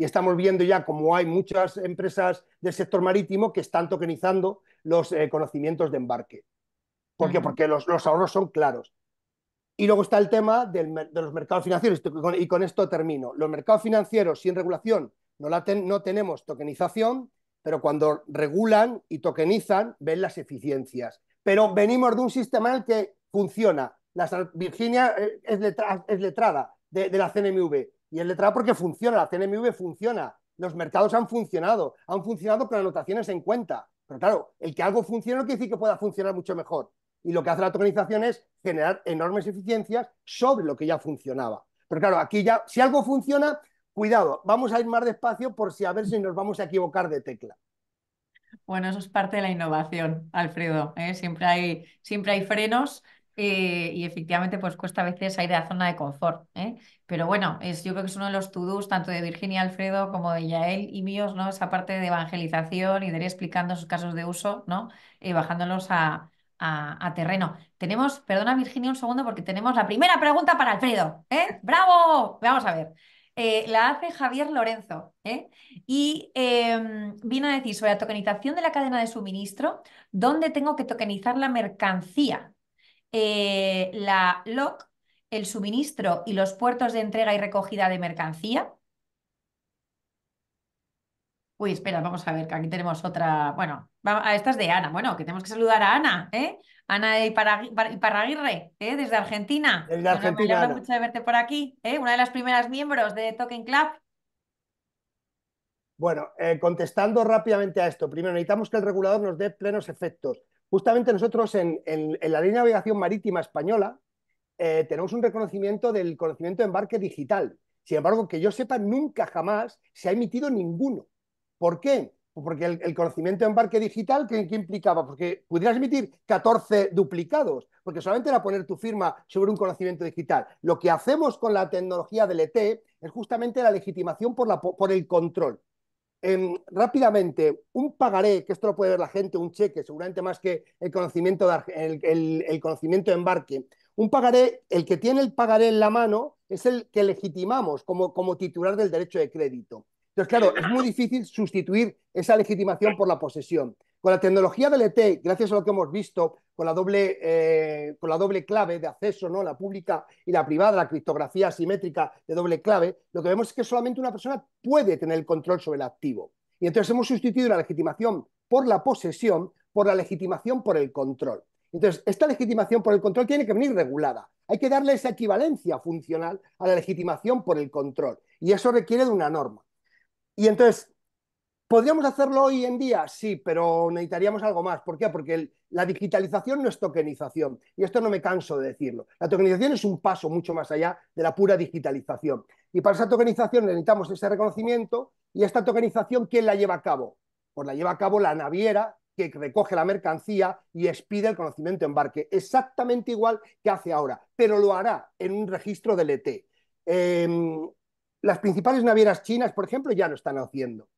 y estamos viendo ya como hay muchas empresas del sector marítimo que están tokenizando los eh, conocimientos de embarque. ¿Por qué? Porque los, ahorros son claros. Y luego está el tema de los mercados financieros, y con, esto termino. Los mercados financieros sin regulación no, la no tenemos tokenización, pero cuando regulan y tokenizan ven las eficiencias. Pero venimos de un sistema en el que funciona. la Virginia eh, es, letrada de la CNMV y el letrado porque funciona, la CNMV funciona, los mercados han funcionado, han funcionado con anotaciones en cuenta. Pero claro, el que algo funcione no quiere decir que pueda funcionar mucho mejor. Y lo que hace la tokenización es generar enormes eficiencias sobre lo que ya funcionaba. Pero claro, aquí ya, si algo funciona, cuidado, vamos a ir más despacio por si a ver si nos vamos a equivocar de tecla. Bueno, eso es parte de la innovación, Alfredo. ¿eh? Siempre, hay, siempre hay frenos eh, y efectivamente, pues cuesta a veces salir de la zona de confort. ¿eh? Pero bueno, es, yo creo que es uno de los to tanto de Virginia Alfredo como de Yael y míos, ¿no? Esa parte de evangelización y de ir explicando sus casos de uso, ¿no? y eh, bajándolos a, terreno. Tenemos, perdona Virginia un segundo, porque tenemos la primera pregunta para Alfredo. ¡Bravo! Vamos a ver. la hace Javier Lorenzo y em, viene a decir sobre la tokenización de la cadena de suministro, ¿dónde tengo que tokenizar la mercancía? Eh, la LOC, el suministro y los puertos de entrega y recogida de mercancía. Uy, espera, vamos a ver, que aquí tenemos otra. Bueno, a ah, esta es de Ana. Bueno, que tenemos que saludar a Ana, ¿eh? Ana Iparraguirre, ¿eh? desde Argentina. Desde Argentina. Me Ana. mucho de verte por aquí, ¿eh? Una de las primeras miembros de Token Club. Bueno, eh, contestando rápidamente a esto, primero necesitamos que el regulador nos dé plenos efectos. Justamente nosotros en, la Ley de Navegación Marítima Española eh, tenemos un reconocimiento del conocimiento de embarque digital. Sin embargo, que yo sepa, nunca jamás se ha emitido ninguno. ¿Por qué? Porque el, conocimiento de embarque digital, ¿qué, implicaba? Porque pudieras emitir 14 duplicados, porque solamente era poner tu firma sobre un conocimiento digital. Lo que hacemos con la tecnología del ET es justamente la legitimación por, la, por el control. Em, rápidamente, un pagaré, que esto lo puede ver la gente, un cheque, seguramente más que el conocimiento, de, el, conocimiento de embarque. Un pagaré, el que tiene el pagaré en la mano, es el que legitimamos como, como titular del derecho de crédito. Entonces, claro, es muy difícil sustituir esa legitimación por la posesión. Con la tecnología del ET, gracias a lo que hemos visto, con la doble, eh, con la doble clave de acceso, ¿no? la pública y la privada, la criptografía asimétrica de doble clave, lo que vemos es que solamente una persona puede tener el control sobre el activo. Y entonces hemos sustituido la legitimación por la posesión por la legitimación por el control. Entonces, esta legitimación por el control tiene que venir regulada. Hay que darle esa equivalencia funcional a la legitimación por el control. Y eso requiere de una norma. Y entonces, ¿Podríamos hacerlo hoy en día? Sí, pero necesitaríamos algo más. ¿Por qué? Porque la digitalización no es tokenización. Y esto no me canso de decirlo. La tokenización es un paso mucho más allá de la pura digitalización. Y para esa tokenización necesitamos ese reconocimiento. ¿Y esta tokenización quién la lleva a cabo? Pues la lleva a cabo la naviera que recoge la mercancía y expide el conocimiento de embarque. Exactamente igual que hace ahora, pero lo hará en un registro del ET. Em, las principales navieras chinas, por ejemplo, ya lo están haciendo.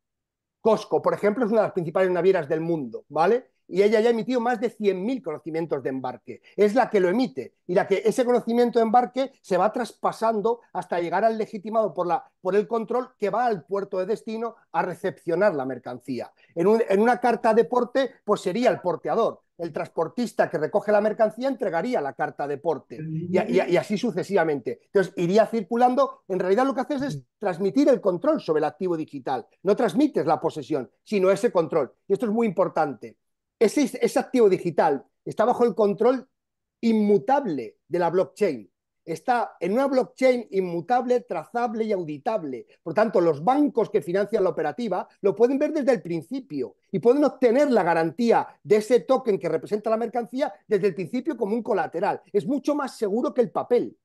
Costco, por ejemplo, es una de las principales navieras del mundo, ¿vale? y ella ya ha emitido más de 100.000 conocimientos de embarque. Es la que lo emite y la que ese conocimiento de embarque se va traspasando hasta llegar al legitimado por, la, por el control que va al puerto de destino a recepcionar la mercancía. En, una carta de porte, pues sería el porteador. El transportista que recoge la mercancía entregaría la carta de porte y, y así sucesivamente. Entonces iría circulando. En realidad lo que haces es transmitir el control sobre el activo digital. No transmites la posesión, sino ese control. Y esto es muy importante. Ese, activo digital está bajo el control inmutable de la blockchain. Está en una blockchain inmutable, trazable y auditable. Por tanto, los bancos que financian la operativa lo pueden ver desde el principio y pueden obtener la garantía de ese token que representa la mercancía desde el principio como un colateral. Es mucho más seguro que el papel.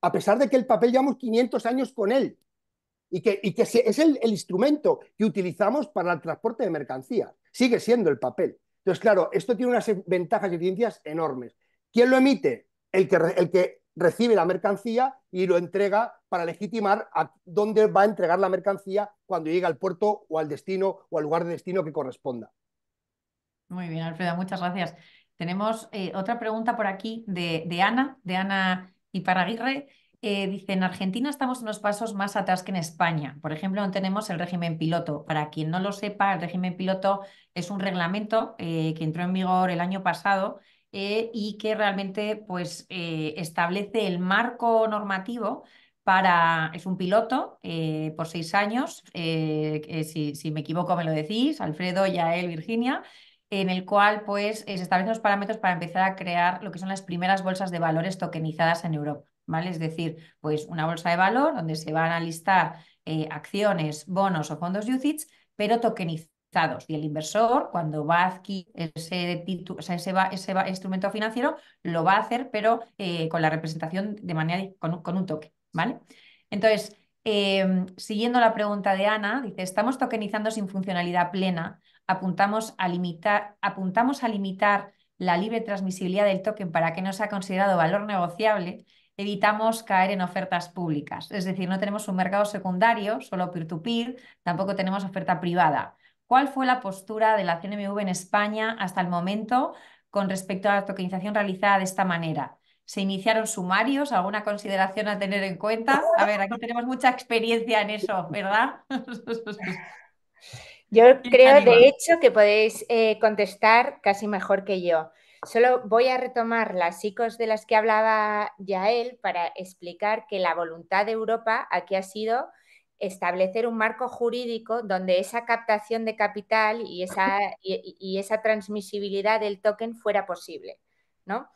A pesar de que el papel llevamos 500 años con él y que, es el instrumento que utilizamos para el transporte de mercancías. Sigue siendo el papel. Entonces, claro, esto tiene unas ventajas y eficiencias enormes. ¿Quién lo emite? El que, el que recibe la mercancía y lo entrega para legitimar a dónde va a entregar la mercancía cuando llegue al puerto o al destino o al lugar de destino que corresponda. Muy bien, Alfredo, muchas gracias. Tenemos eh, otra pregunta por aquí de, de Ana, de Ana Iparraguirre. Eh, dice, en Argentina estamos unos pasos más atrás que en España. Por ejemplo, no tenemos el régimen piloto. Para quien no lo sepa, el régimen piloto es un reglamento eh, que entró en vigor el año pasado eh, y que realmente pues, establece el marco normativo para, es un piloto por seis años, si, me equivoco me lo decís, Alfredo, Yael, Virginia, en el cual pues, se establecen los parámetros para empezar a crear lo que son las primeras bolsas de valores tokenizadas en Europa. Es decir, pues una bolsa de valor donde se van a listar eh, acciones, bonos o fondos UCITS, pero tokenizados. Y el inversor, cuando va a adquirir ese, o ese, instrumento financiero, lo va a hacer, pero eh, con la representación de manera con un, token. ¿vale? Entonces, em, siguiendo la pregunta de Ana, dice, estamos tokenizando sin funcionalidad plena, apuntamos a limitar, apuntamos a limitar la libre transmisibilidad del token para que no sea considerado valor negociable evitamos caer en ofertas públicas. Es decir, no tenemos un mercado secundario, solo peer-to-peer, tampoco tenemos oferta privada. ¿Cuál fue la postura de la CNMV en España hasta el momento con respecto a la tokenización realizada de esta manera? ¿Se iniciaron sumarios? ¿Alguna consideración a tener en cuenta? A ver, aquí tenemos mucha experiencia en eso, ¿verdad? Yo creo, de hecho, que podéis eh, contestar casi mejor que yo. Solo voy a retomar las ICOs de las que hablaba Yael para explicar que la voluntad de Europa aquí ha sido establecer un marco jurídico donde esa captación de capital y esa, esa transmisibilidad del token fuera posible. ¿no?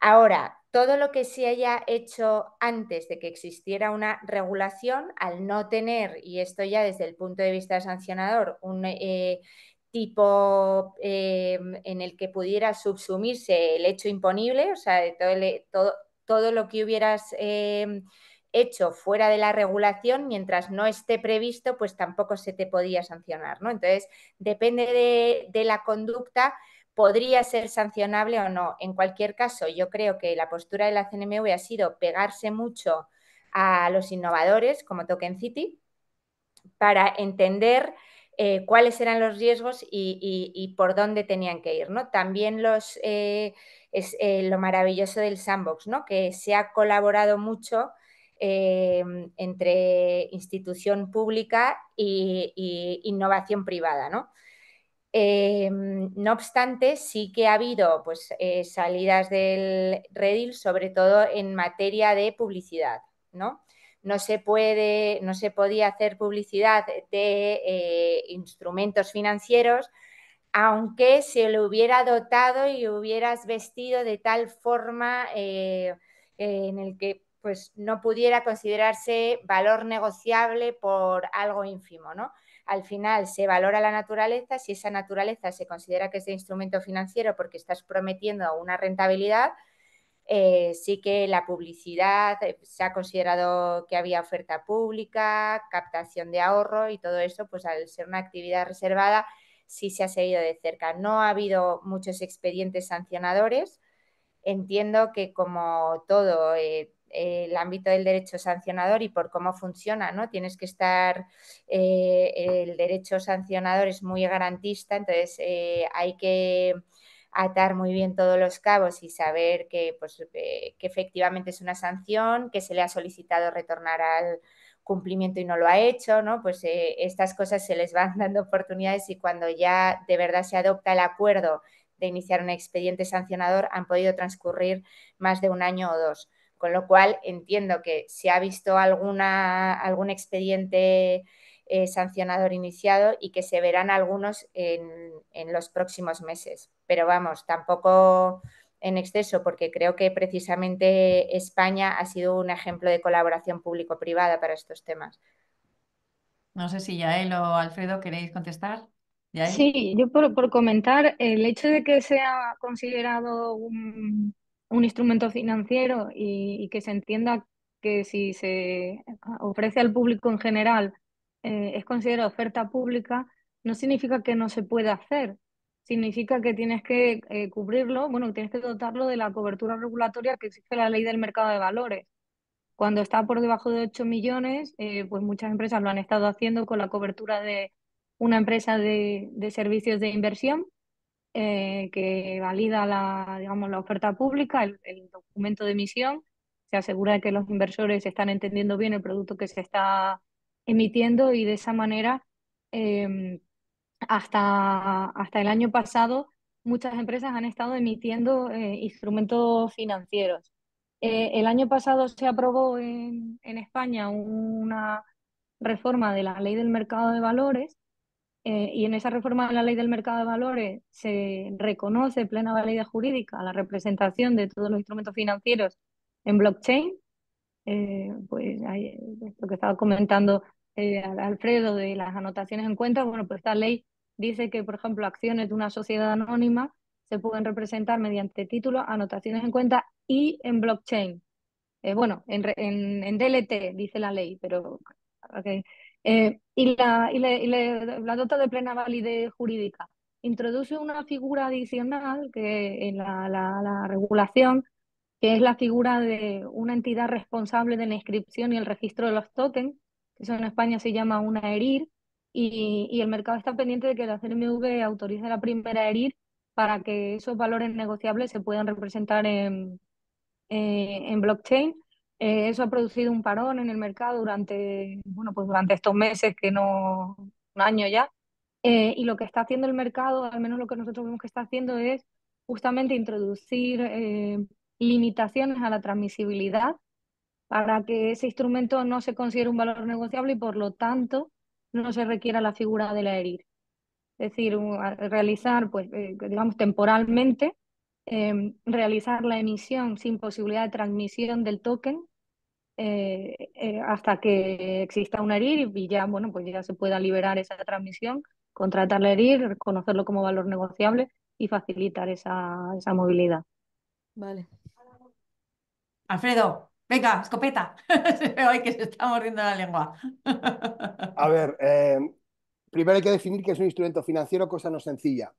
Ahora, todo lo que se haya hecho antes de que existiera una regulación, al no tener, y esto ya desde el punto de vista sancionador, un eh, tipo em, en el que pudiera subsumirse el hecho imponible, o sea, todo, todo, todo lo que hubieras em, hecho fuera de la regulación, mientras no esté previsto, pues tampoco se te podía sancionar, ¿no? Entonces, depende de, de la conducta, podría ser sancionable o no. En cualquier caso, yo creo que la postura de la CNMV ha sido pegarse mucho a los innovadores como Token City para entender eh, cuáles eran los riesgos y, por dónde tenían que ir. ¿no? También eh, eh, lo maravilloso del sandbox, ¿no? que se ha colaborado mucho entre institución pública e innovación privada. ¿no? no obstante, sí que ha habido pues, salidas del Redil, sobre todo en materia de publicidad, ¿no? no se, puede, no se podía hacer publicidad de eh, instrumentos financieros, aunque se lo hubiera dotado y hubieras vestido de tal forma eh, en el que pues, no pudiera considerarse valor negociable por algo ínfimo, ¿no? Al final se valora la naturaleza, si esa naturaleza se considera que es de instrumento financiero porque estás prometiendo una rentabilidad, eh, sí que la publicidad, eh, se ha considerado que había oferta pública, captación de ahorro y todo eso, pues al ser una actividad reservada, sí se ha seguido de cerca. No ha habido muchos expedientes sancionadores. Entiendo que como todo eh, el ámbito del derecho sancionador y por cómo funciona, ¿no? Tienes que estar, el derecho sancionador es muy garantista, entonces hay que atar muy bien todos los cabos y saber que, pues, eh, que efectivamente es una sanción, que se le ha solicitado retornar al cumplimiento y no lo ha hecho, ¿no? Pues eh, estas cosas se les van dando oportunidades y cuando ya de verdad se adopta el acuerdo de iniciar un expediente sancionador han podido transcurrir más de un año o dos. Con lo cual entiendo que si ha visto alguna, algún expediente eh, sancionador iniciado y que se verán algunos en, los próximos meses. Pero vamos, tampoco en exceso, porque creo que precisamente España ha sido un ejemplo de colaboración público-privada para estos temas. No sé si Yael o Alfredo queréis contestar. Sí, yo por, comentar, el hecho de que sea considerado un, instrumento financiero y, que se entienda que si se ofrece al público en general eh, es considerada oferta pública, no significa que no se pueda hacer, significa que tienes que eh, cubrirlo, bueno, tienes que dotarlo de la cobertura regulatoria que exige la ley del mercado de valores. Cuando está por debajo de 8 millones, eh, pues muchas empresas lo han estado haciendo con la cobertura de una empresa de, servicios de inversión que valida la, digamos, la oferta pública, el, el documento de emisión, se asegura de que los inversores están entendiendo bien el producto que se está emitiendo y de esa manera em, hasta, hasta el año pasado muchas empresas han estado emitiendo eh, instrumentos financieros. Eh, el año pasado se aprobó en, España una reforma de la ley del mercado de valores eh, y en esa reforma de la ley del mercado de valores se reconoce plena validez jurídica la representación de todos los instrumentos financieros en blockchain. pues lo que estaba comentando eh, Alfredo de las anotaciones en cuenta, bueno, pues esta ley dice que, por ejemplo, acciones de una sociedad anónima se pueden representar mediante títulos, anotaciones en cuenta y en blockchain. Eh, bueno, en, en, en, DLT dice la ley, pero... Eh, y, la, y, la dota de plena validez jurídica. Introduce una figura adicional que en la regulación, que es la figura de una entidad responsable de la inscripción y el registro de los tokens, eso en España se llama una herir, y, y el mercado está pendiente de que la CMV autorice la primera herir para que esos valores negociables se puedan representar en, eh, blockchain. Eh, eso ha producido un parón en el mercado durante, bueno, pues durante estos meses, que no, un año ya. Eh, y lo que está haciendo el mercado, al menos lo que nosotros vemos que está haciendo, es justamente introducir limitaciones a la transmisibilidad para que ese instrumento no se considere un valor negociable y por lo tanto no se requiera la figura de la herir. Es decir, realizar, pues, eh, digamos, temporalmente, em, realizar la emisión sin posibilidad de transmisión del token eh, eh, hasta que exista una herir y ya, bueno, pues ya se pueda liberar esa transmisión, contratar la herir, reconocerlo como valor negociable y facilitar esa, esa movilidad. Vale. Alfredo, Venga, escopeta. Hoy que se está mordiendo la lengua. A ver, eh, primero hay que definir qué es un instrumento financiero, cosa no sencilla.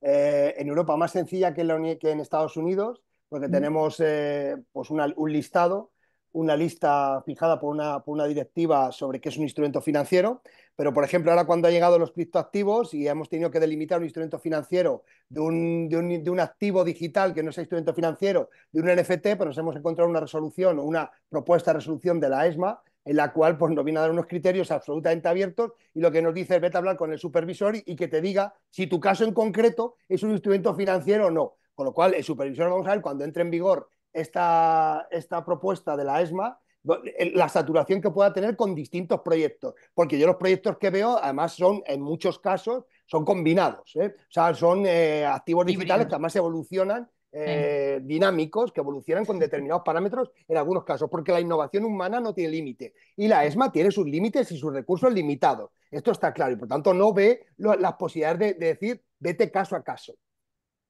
Eh, en Europa más sencilla que en, Estados Unidos, porque tenemos eh, pues un listado una lista fijada por una, directiva sobre qué es un instrumento financiero, pero por ejemplo ahora cuando han llegado los criptoactivos y hemos tenido que delimitar un instrumento financiero de un, activo digital que no es instrumento financiero, de un NFT, pues nos hemos encontrado una resolución o una propuesta de resolución de la ESMA en la cual pues, nos viene a dar unos criterios absolutamente abiertos y lo que nos dice es vete a hablar con el supervisor y, y que te diga si tu caso en concreto es un instrumento financiero o no. Con lo cual, el supervisor, vamos a ver, cuando entre en vigor esta, esta propuesta de la ESMA, la saturación que pueda tener con distintos proyectos, porque yo los proyectos que veo, además, son en muchos casos, son combinados, ¿eh? o sea, son eh, activos digitales que además evolucionan. Eh, dinámicos que evolucionan con determinados parámetros en algunos casos, porque la innovación humana no tiene límite y la ESMA tiene sus límites y sus recursos limitados. Esto está claro y por tanto no ve las posibilidades de decir vete caso a caso.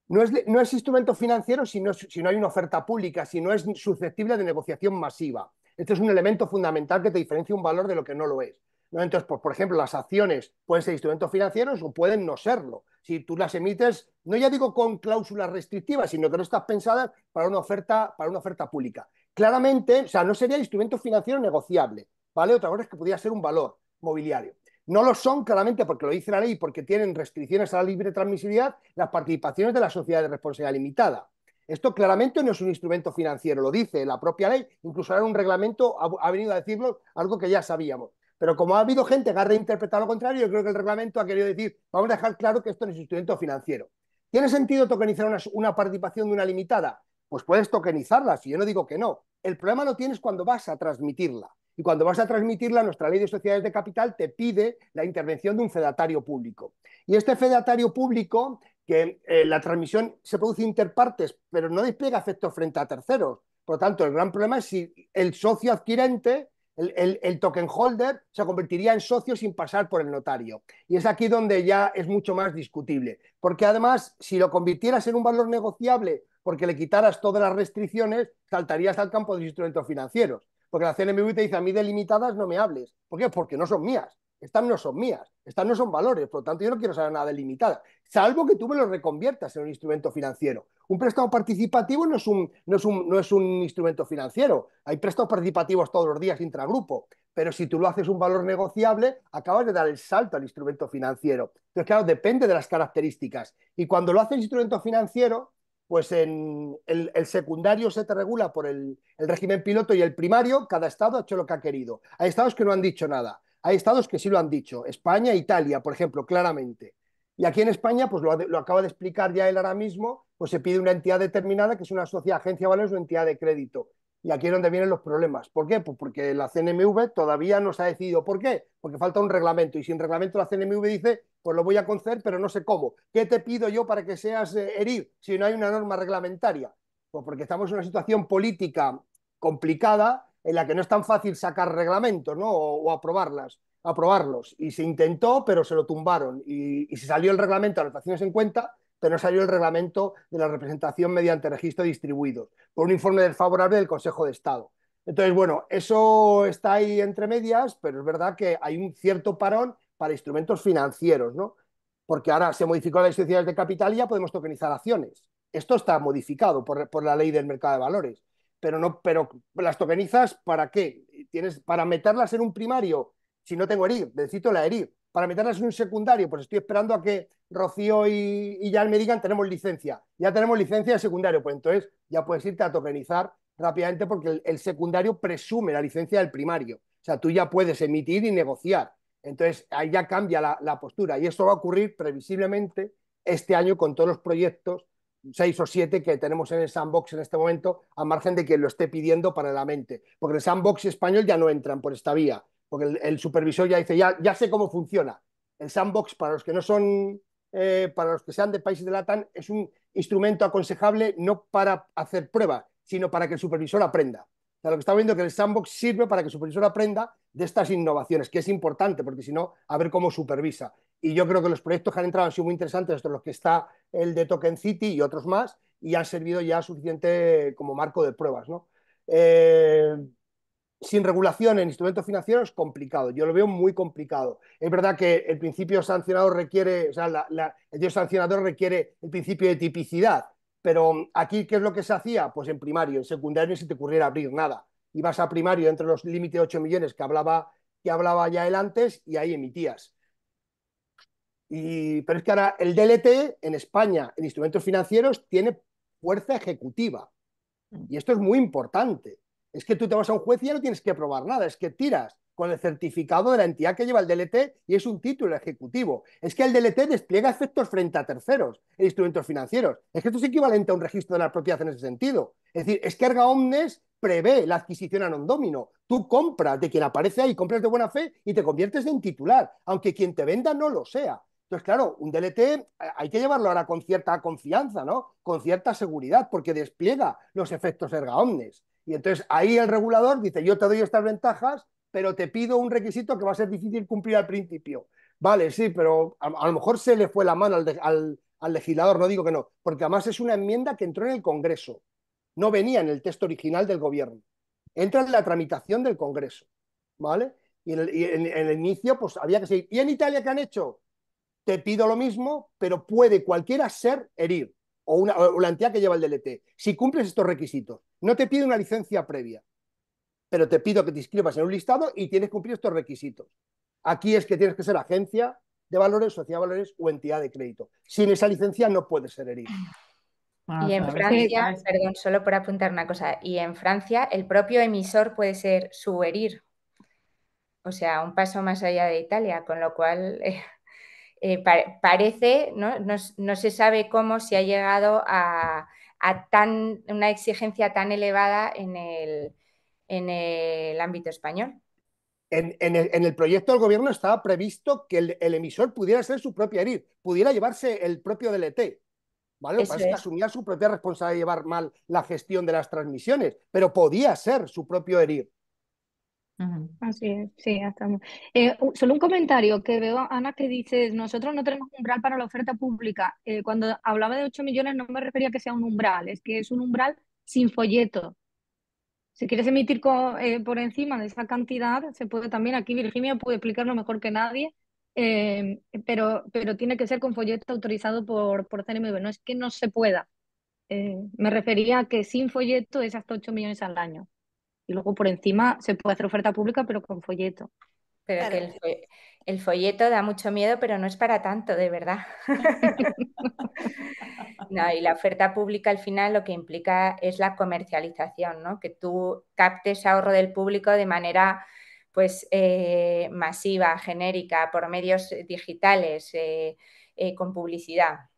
No es, instrumento financiero si no, si no hay una oferta pública, si no es susceptible de negociación masiva. Este es un elemento fundamental que te diferencia un valor de lo que no lo es. Entonces, por, ejemplo, las acciones pueden ser instrumentos financieros o pueden no serlo. Si tú las emites, no ya digo con cláusulas restrictivas, sino que no estás pensada para una oferta, para una oferta pública. Claramente, o sea, no sería instrumento financiero negociable, ¿vale? Otra cosa es que podría ser un valor mobiliario. No lo son claramente porque lo dice la ley, porque tienen restricciones a la libre transmisibilidad las participaciones de la sociedad de responsabilidad limitada. Esto claramente no es un instrumento financiero, lo dice la propia ley, incluso ahora un reglamento ha, venido a decirlo algo que ya sabíamos. Pero como ha habido gente que ha reinterpretado lo contrario, yo creo que el reglamento ha querido decir, vamos a dejar claro que esto no es un instrumento financiero. ¿Tiene sentido tokenizar una participación de una limitada? Pues puedes tokenizarla, si yo no digo que no. El problema lo tienes cuando vas a transmitirla. Y cuando vas a transmitirla, nuestra ley de sociedades de capital te pide la intervención de un fedatario público. Y este fedatario público, que eh, la transmisión se produce interpartes, pero no despliega efectos frente a terceros. Por lo tanto, el gran problema es si el socio adquirente, el, el token holder, se convertiría en socio sin pasar por el notario. Y es aquí donde ya es mucho más discutible. Porque además, si lo convirtieras en un valor negociable porque le quitaras todas las restricciones, saltarías al campo de los instrumentos financieros porque la CNMV te dice a mí delimitadas no me hables. ¿Por qué? Porque no son mías. Estas no son mías, estas no son valores, por lo tanto yo no quiero saber nada delimitada, salvo que tú me lo reconviertas en un instrumento financiero. Un préstamo participativo no es un, no es un, instrumento financiero, hay préstamos participativos todos los días intragrupo, pero si tú lo haces un valor negociable, acabas de dar el salto al instrumento financiero. Entonces, claro, depende de las características. Y cuando lo haces instrumento financiero, pues en el, secundario se te regula por el, régimen piloto y el primario, cada estado ha hecho lo que ha querido. Hay estados que no han dicho nada, hay estados que sí lo han dicho, España, e Italia, por ejemplo, claramente. Y aquí en España, pues lo, lo acaba de explicar ya él ahora mismo, pues se pide una entidad determinada que es una sociedad, agencia de valores o entidad de crédito. Y aquí es donde vienen los problemas. ¿Por qué? Pues porque la CNMV todavía no se ha decidido. ¿Por qué? Porque falta un reglamento y sin reglamento la CNMV dice pues lo voy a conceder, pero no sé cómo. ¿Qué te pido yo para que seas eh, herido si no hay una norma reglamentaria? Pues porque estamos en una situación política complicada en la que no es tan fácil sacar reglamentos ¿no? o, aprobarlas, aprobarlos. Y se intentó, pero se lo tumbaron. Y, se salió el reglamento a las acciones en cuenta, pero no salió el reglamento de la representación mediante registro distribuido, por un informe desfavorable del Consejo de Estado. Entonces, bueno, eso está ahí entre medias, pero es verdad que hay un cierto parón para instrumentos financieros, ¿no? Porque ahora se modificó la sociedades de capital y ya podemos tokenizar acciones. Esto está modificado por, la ley del mercado de valores. Pero, no, pero las tokenizas, ¿para qué? Tienes, para meterlas en un primario, si no tengo herir, necesito la herir. Para meterlas en un secundario, pues estoy esperando a que Rocío y, y Jan me digan, tenemos licencia. Ya tenemos licencia de secundario, pues entonces ya puedes irte a tokenizar rápidamente porque el, secundario presume la licencia del primario. O sea, tú ya puedes emitir y negociar. Entonces, ahí ya cambia la, postura y esto va a ocurrir previsiblemente este año con todos los proyectos, seis o siete que tenemos en el sandbox en este momento, a margen de que lo esté pidiendo para la mente. porque el sandbox español ya no entran por esta vía, porque el, supervisor ya dice, ya, ya sé cómo funciona. El sandbox, para los que no son, eh, para los que sean de países de Latam, es un instrumento aconsejable no para hacer pruebas, sino para que el supervisor aprenda lo que estamos viendo es que el sandbox sirve para que el supervisor aprenda de estas innovaciones, que es importante, porque si no, a ver cómo supervisa. Y yo creo que los proyectos que han entrado han sido muy interesantes, estos los que está el de Token City y otros más, y han servido ya suficiente como marco de pruebas. Eh, sin regulación en instrumentos financieros, es complicado. Yo lo veo muy complicado. Es verdad que el principio sancionador requiere, o sea, la, sancionador requiere el principio de tipicidad, pero aquí, ¿qué es lo que se hacía? Pues en primario, en secundario, se te ocurriera abrir nada. Ibas a primario entre los límites de 8 millones que hablaba, ya él antes y ahí emitías. Y, pero es que ahora el DLT en España, en instrumentos financieros, tiene fuerza ejecutiva. Y esto es muy importante. Es que tú te vas a un juez y ya no tienes que probar nada, es que tiras con el certificado de la entidad que lleva el DLT y es un título ejecutivo. Es que el DLT despliega efectos frente a terceros e instrumentos financieros. Es que esto es equivalente a un registro de la propiedad en ese sentido. Es decir, es que Erga Omnes prevé la adquisición a non domino. Tú compras de quien aparece ahí, compras de buena fe y te conviertes en titular, aunque quien te venda no lo sea. Entonces, claro, un DLT eh, hay que llevarlo ahora con cierta confianza, ¿no? Con cierta seguridad, porque despliega los efectos erga omnes. Y entonces ahí el regulador dice, yo te doy estas ventajas pero te pido un requisito que va a ser difícil cumplir al principio. Vale, sí, pero a, lo mejor se le fue la mano al, legislador, no digo que no, porque además es una enmienda que entró en el Congreso, no venía en el texto original del gobierno, entra en la tramitación del Congreso, ¿vale? Y en el, inicio, pues había que seguir. ¿Y en Italia qué han hecho? Te pido lo mismo, pero puede cualquiera ser herir o, una, o la entidad que lleva el DLT, si cumples estos requisitos. No te pide una licencia previa pero te pido que te inscribas en un listado y tienes que cumplir estos requisitos. Aquí es que tienes que ser agencia de valores, sociedad de valores o entidad de crédito. Sin esa licencia no puedes ser herido. Ah, y en Francia, perdón, solo por apuntar una cosa, y en Francia el propio emisor puede ser su herir. o sea, un paso más allá de Italia, con lo cual eh, parece, ¿no? se sabe cómo se ha llegado a, a tan, una exigencia tan elevada en el, en el ámbito español. En, el, proyecto del gobierno estaba previsto que el, emisor pudiera ser su propia herir, pudiera llevarse el propio DLT. ¿vale? O asumía su propia responsabilidad de llevar mal la gestión de las transmisiones, pero podía ser su propio herir Así es, sí, estamos. Eh, solo un comentario que veo, Ana, que dices, nosotros no tenemos umbral para la oferta pública. Eh, cuando hablaba de 8 millones no me refería que sea un umbral, es que es un umbral sin folleto. Si quieres emitir eh, por encima de esa cantidad, se puede también, aquí Virginia puede explicarlo mejor que nadie, em, pero, pero tiene que ser con folleto autorizado por, por CNMV. No es que no se pueda. Eh, me refería a que sin folleto es hasta 8 millones al año. Y luego por encima se puede hacer oferta pública, pero con folleto. Pero que el, folleto da mucho miedo, pero no es para tanto, de verdad. y la oferta pública al final lo que implica es la comercialización, ¿no? Que tú captes ahorro del público de manera pues eh, masiva, genérica, por medios eh, digitales, eh, con publicidad.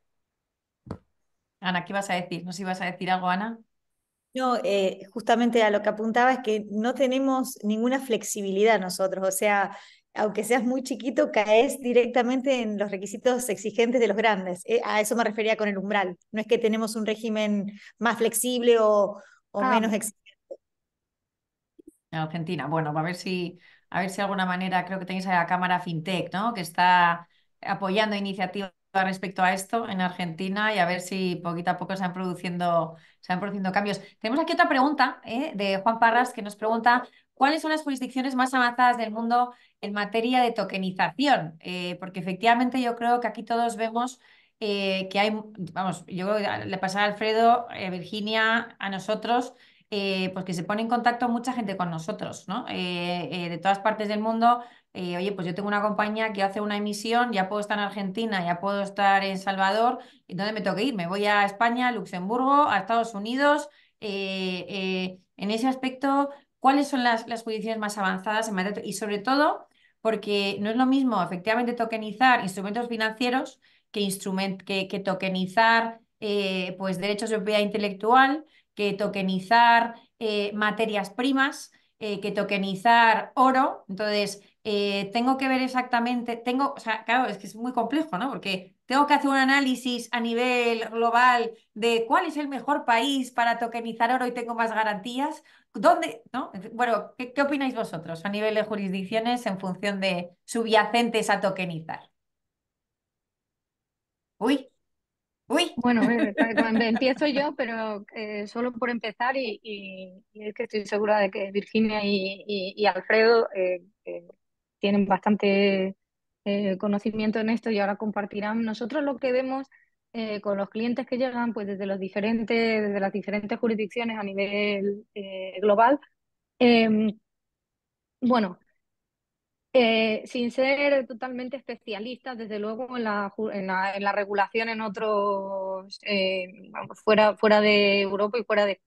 Ana, ¿qué vas a decir? No sé si vas a decir algo, Ana. No, eh, justamente a lo que apuntaba es que no tenemos ninguna flexibilidad nosotros, o sea, aunque seas muy chiquito, caes directamente en los requisitos exigentes de los grandes. Eh, a eso me refería con el umbral. No es que tenemos un régimen más flexible o, ah. menos exigente. Argentina, bueno, a ver si, a ver si de alguna manera, creo que tenéis a la cámara FinTech, ¿no? Que está apoyando iniciativas respecto a esto en Argentina y a ver si poquito a poco se van produciendo, se produciendo cambios. Tenemos aquí otra pregunta eh, de Juan Parras que nos pregunta cuáles son las jurisdicciones más avanzadas del mundo en materia de tokenización, eh, porque efectivamente yo creo que aquí todos vemos eh, que hay, vamos, yo le pasa a Alfredo, Virginia, a nosotros. porque pues se pone en contacto mucha gente con nosotros, ¿no? de todas partes del mundo eh, oye, pues yo tengo una compañía que hace una emisión, ya puedo estar en Argentina, ya puedo estar en Salvador, ¿dónde me tengo que ir? Me voy a España, Luxemburgo, a Estados Unidos. Eh, eh, en ese aspecto, ¿cuáles son las, las jurisdicciones más avanzadas Y sobre todo, porque no es lo mismo efectivamente tokenizar instrumentos financieros que, que, tokenizar pues derechos de propiedad intelectual, que tokenizar materias primas, que tokenizar oro. Entonces, eh, tengo que ver exactamente, tengo, o sea, claro, es que es muy complejo, ¿no? Porque tengo que hacer un análisis a nivel global de cuál es el mejor país para tokenizar oro y tengo más garantías. ¿Dónde? ¿No? Bueno, ¿qué, opináis vosotros a nivel de jurisdicciones en función de subyacentes a tokenizar? Uy, Uy. Bueno, empiezo yo, pero eh, solo por empezar, y, es que estoy segura de que Virginia y, y Alfredo eh, tienen bastante eh, conocimiento en esto y ahora compartirán. Nosotros lo que vemos eh, con los clientes que llegan, pues desde los diferentes, desde las diferentes jurisdicciones a nivel eh, global, em, bueno, sin ser totalmente especialistas, desde luego en la, en la, regulación en otros, fuera, fuera de Europa y fuera de,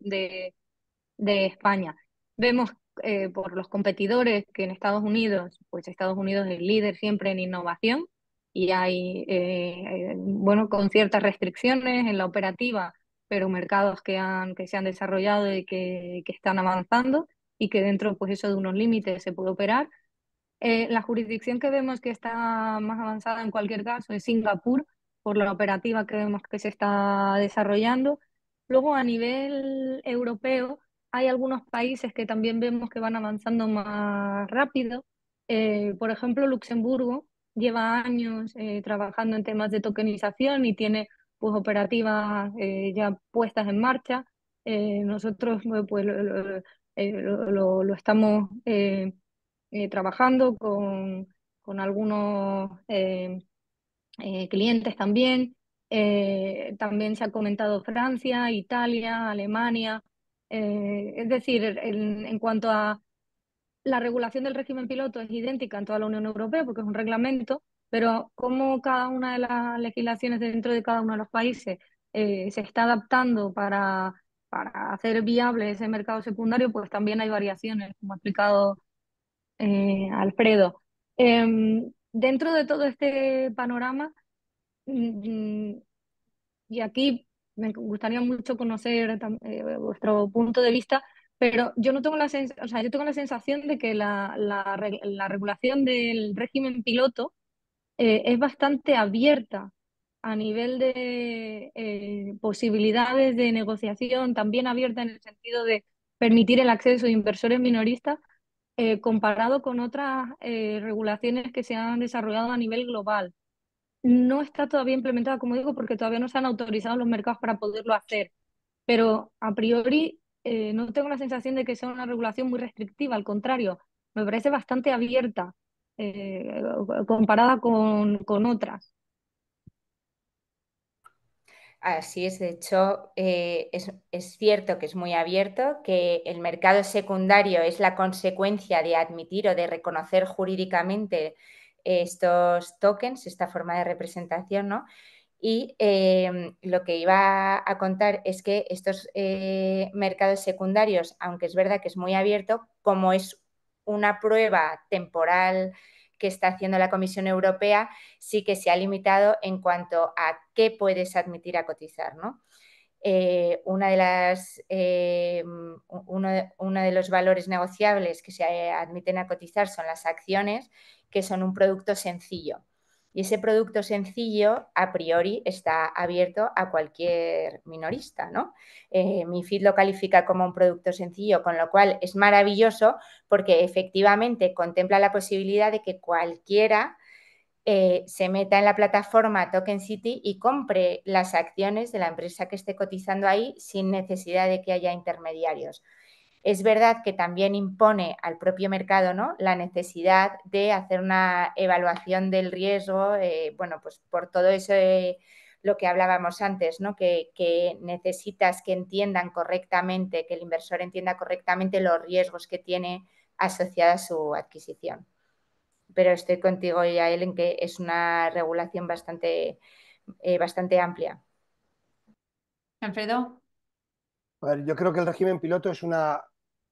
de España. Vemos eh, por los competidores que en Estados Unidos, pues Estados Unidos es líder siempre en innovación y hay, eh, bueno, con ciertas restricciones en la operativa, pero mercados que, han, que se han desarrollado y que, que están avanzando y que dentro, pues eso de unos límites se puede operar. Eh, la jurisdicción que vemos que está más avanzada en cualquier caso es Singapur, por la operativa que vemos que se está desarrollando. Luego, a nivel europeo, hay algunos países que también vemos que van avanzando más rápido. Eh, por ejemplo, Luxemburgo lleva años eh, trabajando en temas de tokenización y tiene pues, operativas eh, ya puestas en marcha. nosotros pues, lo, estamos trabajando con algunos clientes también. también se ha comentado Francia, Italia, Alemania, eh, es decir, en, cuanto a la regulación del régimen piloto es idéntica en toda la Unión Europea porque es un reglamento, pero como cada una de las legislaciones dentro de cada uno de los países eh, se está adaptando para, para hacer viable ese mercado secundario, pues también hay variaciones, como ha explicado eh, Alfredo. Em, dentro de todo este panorama, mm, mm, y aquí me gustaría mucho conocer eh, vuestro punto de vista, pero yo no tengo la, o sea, yo tengo la sensación de que la, regulación del régimen piloto eh, es bastante abierta a nivel de eh, posibilidades de negociación, también abierta en el sentido de permitir el acceso de inversores minoristas, comparado con otras regulaciones que se han desarrollado a nivel global no está todavía implementada, como digo, porque todavía no se han autorizado los mercados para poderlo hacer. Pero a priori eh, no tengo la sensación de que sea una regulación muy restrictiva, al contrario, me parece bastante abierta eh, comparada con, otras. Así es, de hecho, eh, es, es, cierto que es muy abierto, que el mercado secundario es la consecuencia de admitir o de reconocer jurídicamente estos tokens, esta forma de representación, ¿no? Y em, lo que iba a contar es que estos eh, mercados secundarios, aunque es verdad que es muy abierto, como es una prueba temporal que está haciendo la Comisión Europea, sí que se ha limitado en cuanto a qué puedes admitir a cotizar, ¿no? Eh, una de las, eh, uno, de, los valores negociables que se admiten a cotizar son las acciones, que son un producto sencillo. Y ese producto sencillo, a priori, está abierto a cualquier minorista. ¿no? Eh, mi MIFID lo califica como un producto sencillo, con lo cual es maravilloso porque efectivamente contempla la posibilidad de que cualquiera eh, se meta en la plataforma Token City y compre las acciones de la empresa que esté cotizando ahí sin necesidad de que haya intermediarios. Es verdad que también impone al propio mercado ¿no? la necesidad de hacer una evaluación del riesgo, eh, bueno, pues por todo eso eh, lo que hablábamos antes, ¿no? Que, que, necesitas que entiendan correctamente, que el inversor entienda correctamente los riesgos que tiene asociada a su adquisición pero estoy contigo, y a él en que es una regulación bastante, eh, bastante amplia. Alfredo. yo creo que el régimen piloto es, una,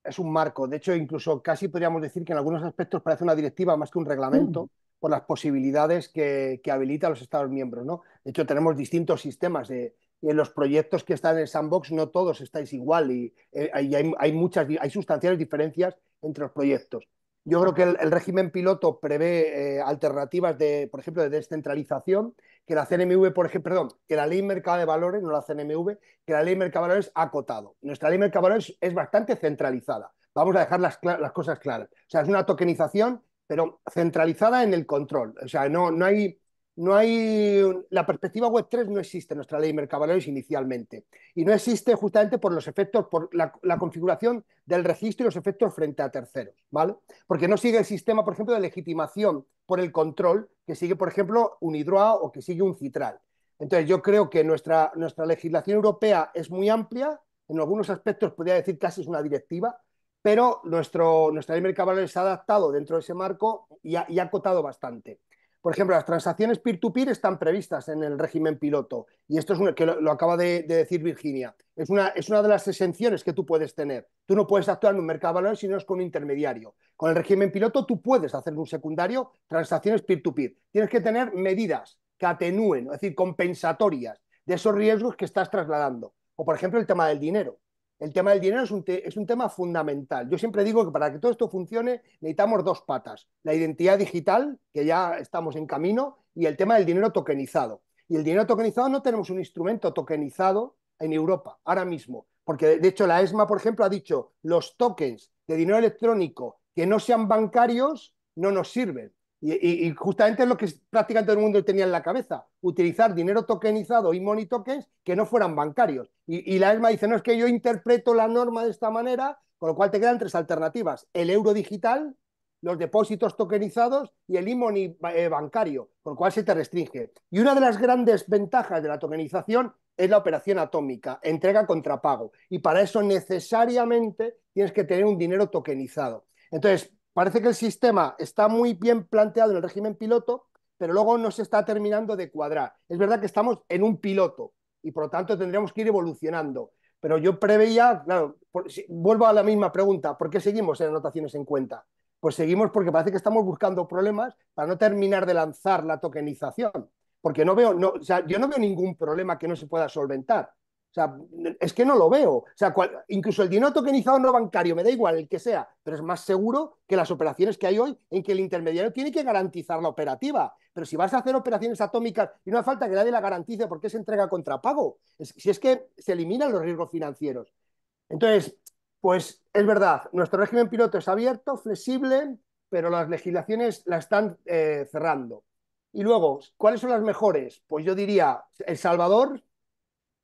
es un marco. De hecho, incluso casi podríamos decir que en algunos aspectos parece una directiva más que un reglamento. Mm. por las posibilidades que, que, habilita a los Estados miembros. ¿no? De hecho, tenemos distintos sistemas. De, en los proyectos que están en el sandbox no todos estáis igual y, eh, hay, hay, muchas, hay sustanciales diferencias entre los proyectos. Yo creo que el, régimen piloto prevé eh, alternativas de, por ejemplo, de descentralización, que la CNMV, por ejemplo, perdón, que la ley mercado de valores, no la CNMV, que la ley mercado de valores ha acotado. Nuestra ley mercado de valores es bastante centralizada. Vamos a dejar las, cosas claras. O sea, es una tokenización, pero centralizada en el control. O sea, no, no hay no hay la perspectiva web 3 no existe en nuestra ley de mercabalores inicialmente y no existe justamente por los efectos por la, configuración del registro y los efectos frente a terceros vale porque no sigue el sistema por ejemplo de legitimación por el control que sigue por ejemplo un hidroa o que sigue un citral entonces yo creo que nuestra, nuestra legislación europea es muy amplia en algunos aspectos podría decir casi es una directiva pero nuestra ley de se ha adaptado dentro de ese marco y ha, y ha acotado bastante por ejemplo, las transacciones peer-to-peer están previstas en el régimen piloto, y esto es lo que lo, acaba de, decir Virginia, es una, es una de las exenciones que tú puedes tener. Tú no puedes actuar en un mercado de valores si no es con un intermediario. Con el régimen piloto tú puedes hacer un secundario transacciones peer to -peer. Tienes que tener medidas que atenúen, es decir, compensatorias de esos riesgos que estás trasladando. O, por ejemplo, el tema del dinero. El tema del dinero es un, tema fundamental. Yo siempre digo que para que todo esto funcione necesitamos dos patas. La identidad digital, que ya estamos en camino, y el tema del dinero tokenizado. Y el dinero tokenizado no tenemos un instrumento tokenizado en Europa ahora mismo. Porque de hecho la ESMA, por ejemplo, ha dicho los tokens de dinero electrónico que no sean bancarios no nos sirven. Y, justamente es lo que prácticamente todo el mundo tenía en la cabeza, utilizar dinero tokenizado y money tokens que no fueran bancarios. Y, la ESMA dice, no, es que yo interpreto la norma de esta manera, con lo cual te quedan tres alternativas, el euro digital, los depósitos tokenizados y el e-money eh, bancario, con lo cual se te restringe. Y una de las grandes ventajas de la tokenización es la operación atómica, entrega contra pago. Y para eso necesariamente tienes que tener un dinero tokenizado. Entonces, parece que el sistema está muy bien planteado en el régimen piloto, pero luego no se está terminando de cuadrar. Es verdad que estamos en un piloto y por lo tanto tendríamos que ir evolucionando. Pero yo preveía, claro, vuelvo a la misma pregunta, ¿por qué seguimos en anotaciones en cuenta? Pues seguimos porque parece que estamos buscando problemas para no terminar de lanzar la tokenización, porque no veo, yo no veo ningún problema que no se pueda solventar sea, es que no lo veo. O sea, incluso el dinero tokenizado no bancario, me da igual el que sea, pero es más seguro que las operaciones que hay hoy en que el intermediario tiene que garantizar la operativa. Pero si vas a hacer operaciones atómicas y no hace falta que nadie la garantice porque se entrega contrapago si es que se eliminan los riesgos financieros. Entonces, pues es verdad, nuestro régimen piloto es abierto, flexible, pero las legislaciones la están eh, cerrando. Y luego, ¿cuáles son las mejores? Pues yo diría El Salvador,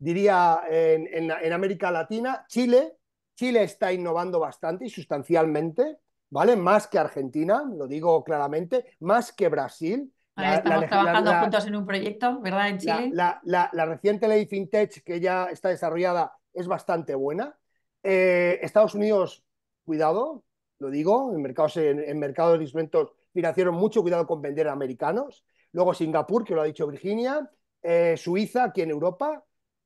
diría en, América Latina, Chile. Chile está innovando bastante y sustancialmente, ¿vale? Más que Argentina, lo digo claramente, más que Brasil. estamos trabajando juntos en un proyecto, ¿verdad? En Chile. La, reciente ley FinTech que ya está desarrollada es bastante buena. Eh, Estados Unidos, cuidado, lo digo, en mercados, de instrumentos financieros, mucho cuidado con vender a americanos. Luego Singapur, que lo ha dicho Virginia, eh, Suiza, aquí en Europa,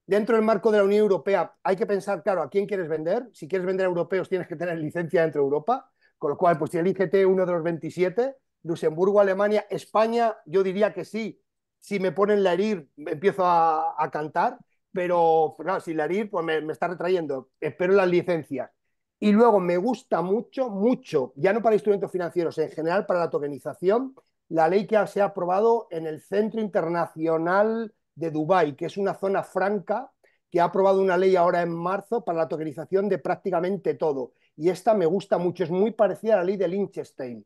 dentro del marco de la Unión Europea hay que pensar, claro, a quién quieres vender. Si quieres vender a europeos tienes que tener licencia dentro de Europa, con lo cual, pues si el IGT uno de los 27, Luxemburgo, Alemania, España, yo diría que sí. Si me ponen la herir, empiezo a, a cantar, pero claro, si la herir, pues me, me está retrayendo. Espero las licencias. Y luego me gusta mucho, mucho, ya no para instrumentos financieros, en general para la tokenización, la ley que se ha aprobado en el Centro Internacional de Dubái, que es una zona franca que ha aprobado una ley ahora en marzo para la tokenización de prácticamente todo. Y esta me gusta mucho, es muy parecida a la ley de Liechtenstein,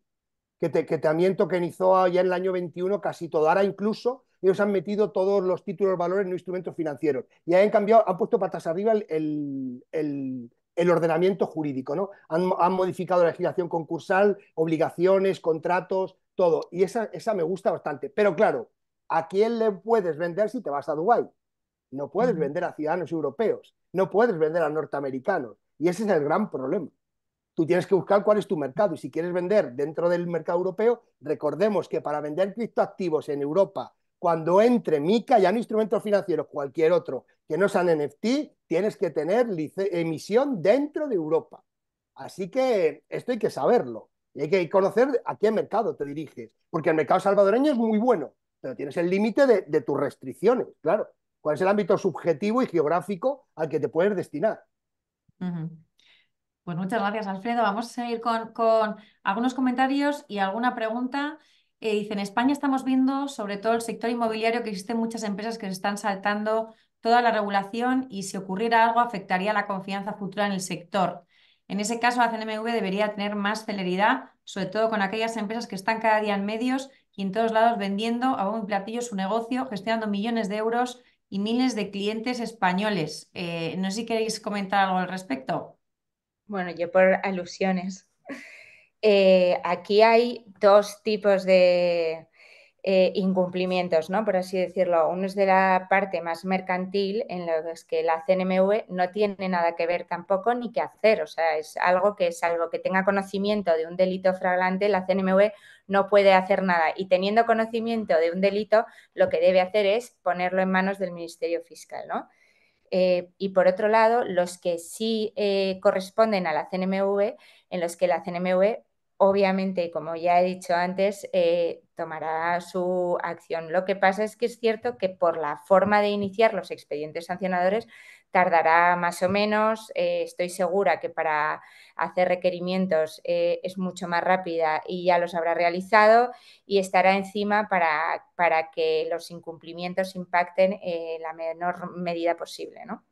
que, que también tokenizó ya en el año 21 casi todo. Ahora incluso ellos han metido todos los títulos valores en instrumentos financieros. Y han cambiado, han puesto patas arriba el, ordenamiento jurídico, ¿no? Han, han, modificado la legislación concursal, obligaciones, contratos, todo. Y esa, esa me gusta bastante. Pero claro, ¿A quién le puedes vender si te vas a Dubái? No puedes vender a ciudadanos europeos, no puedes vender a norteamericanos. Y ese es el gran problema. Tú tienes que buscar cuál es tu mercado. Y si quieres vender dentro del mercado europeo, recordemos que para vender criptoactivos en Europa, cuando entre MICA, y no instrumentos financieros, cualquier otro, que no sean NFT, tienes que tener emisión dentro de Europa. Así que esto hay que saberlo. Y hay que conocer a qué mercado te diriges. Porque el mercado salvadoreño es muy bueno, pero tienes el límite de, tus restricciones, claro. ¿Cuál es el ámbito subjetivo y geográfico al que te puedes destinar? Pues muchas gracias, Alfredo. Vamos a seguir con, algunos comentarios y alguna pregunta. Eh, dice, en España estamos viendo, sobre todo el sector inmobiliario, que existen muchas empresas que se están saltando toda la regulación y si ocurriera algo afectaría la confianza futura en el sector. En ese caso, la CNMV debería tener más celeridad, sobre todo con aquellas empresas que están cada día en medios y en todos lados vendiendo a un platillo su negocio, gestionando millones de euros y miles de clientes españoles. Eh, no sé si queréis comentar algo al respecto. Bueno, yo por alusiones. Eh, aquí hay dos tipos de eh, incumplimientos, ¿no? Por así decirlo. Uno es de la parte más mercantil, en lo que la CNMV no tiene nada que ver tampoco ni qué hacer. O sea, es algo que, es algo que tenga conocimiento de un delito fraudulente la CNMV no puede hacer nada. Y teniendo conocimiento de un delito, lo que debe hacer es ponerlo en manos del Ministerio Fiscal, ¿no? Eh, y por otro lado, los que sí eh, corresponden a la CNMV, en los que la CNMV, obviamente, como ya he dicho antes, eh, tomará su acción. Lo que pasa es que es cierto que por la forma de iniciar los expedientes sancionadores tardará más o menos. Eh, estoy segura que para hacer requerimientos eh, es mucho más rápida y ya los habrá realizado y estará encima para, que los incumplimientos impacten en la menor medida posible. ¿no?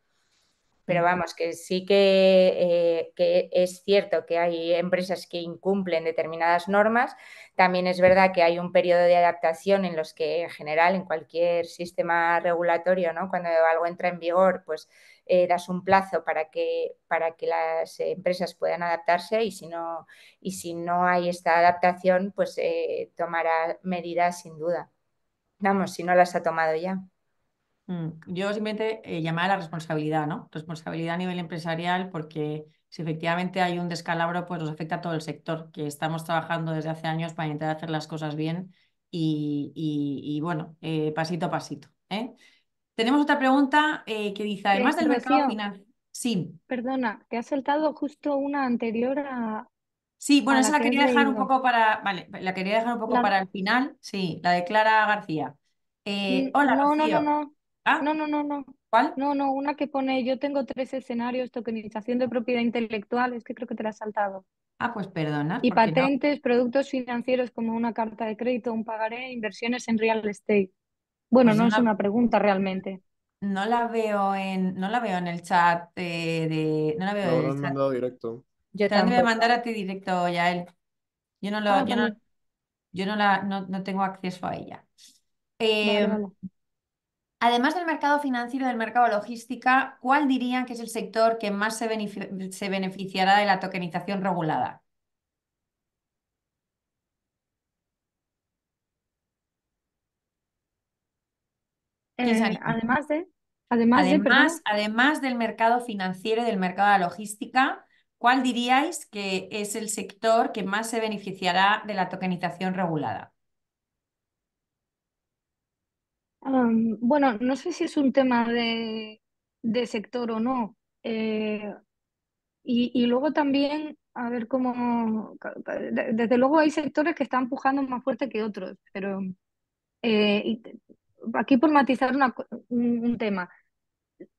Pero mm. vamos, que sí eh, que, es cierto que hay empresas que incumplen determinadas normas. También es verdad que hay un periodo de adaptación en los que, en general, en cualquier sistema regulatorio, ¿no? cuando algo entra en vigor, pues eh, das un plazo para que, para que las empresas puedan adaptarse y si no, y si no hay esta adaptación, pues eh, tomará medidas sin duda. Vamos, si no las ha tomado ya. Mm, yo simplemente eh, a la responsabilidad, ¿no? Responsabilidad a nivel empresarial, porque si efectivamente hay un descalabro, pues nos afecta a todo el sector, que estamos trabajando desde hace años para intentar hacer las cosas bien y, bueno, eh, pasito a pasito. ¿eh? Tenemos otra pregunta eh, que dice, además del mercado final. Sí. Perdona, te ha saltado justo una anterior a, Sí, bueno, esa la, quería dejar un poco para, vale, la quería dejar un poco para el final. Sí, la de Clara García. Mm, hola, no, no, no, no. Ah. no, no, no, no. ¿Cuál? No, no, una que pone yo tengo tres escenarios, tokenización de propiedad intelectual, es que creo que te la has saltado. Ah, pues perdona. Y patentes, productos financieros como una carta de crédito, un pagaré, inversiones en real estate. Bueno, pues no es una pregunta realmente. No la veo en, no la veo en el chat eh, de. No la veo en el directo. Yo te la voy a mandar a ti directo, Yael. Yo no lo, ah, yo, no, la no, tengo acceso a ella. Eh, Además del mercado financiero y del mercado logística, ¿cuál dirían que es el sector que más se, beneficiará de la tokenización regulada? Eh, además de, además, además, además del mercado financiero y del mercado de logística, ¿cuál diríais que es el sector que más se beneficiará de la tokenización regulada? bueno, no sé si es un tema de, sector o no. Eh, y, luego también, a ver cómo, desde luego hay sectores que están empujando más fuerte que otros, pero eh, aquí por matizar una, un, tema.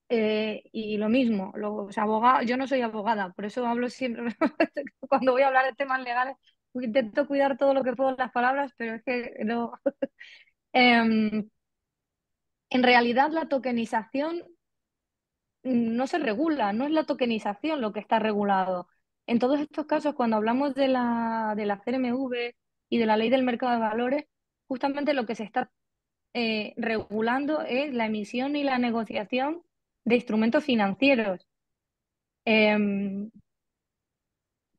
Eh, y lo mismo, los abogados, yo no soy abogada, por eso hablo siempre, cuando voy a hablar de temas legales, intento cuidar todo lo que puedo las palabras, pero es que no... Em, en realidad la tokenización no se regula, no es la tokenización lo que está regulado. En todos estos casos, cuando hablamos de la, de la y de la ley del mercado de valores, justamente lo que se está eh, regulando es la emisión y la negociación de instrumentos financieros. Em,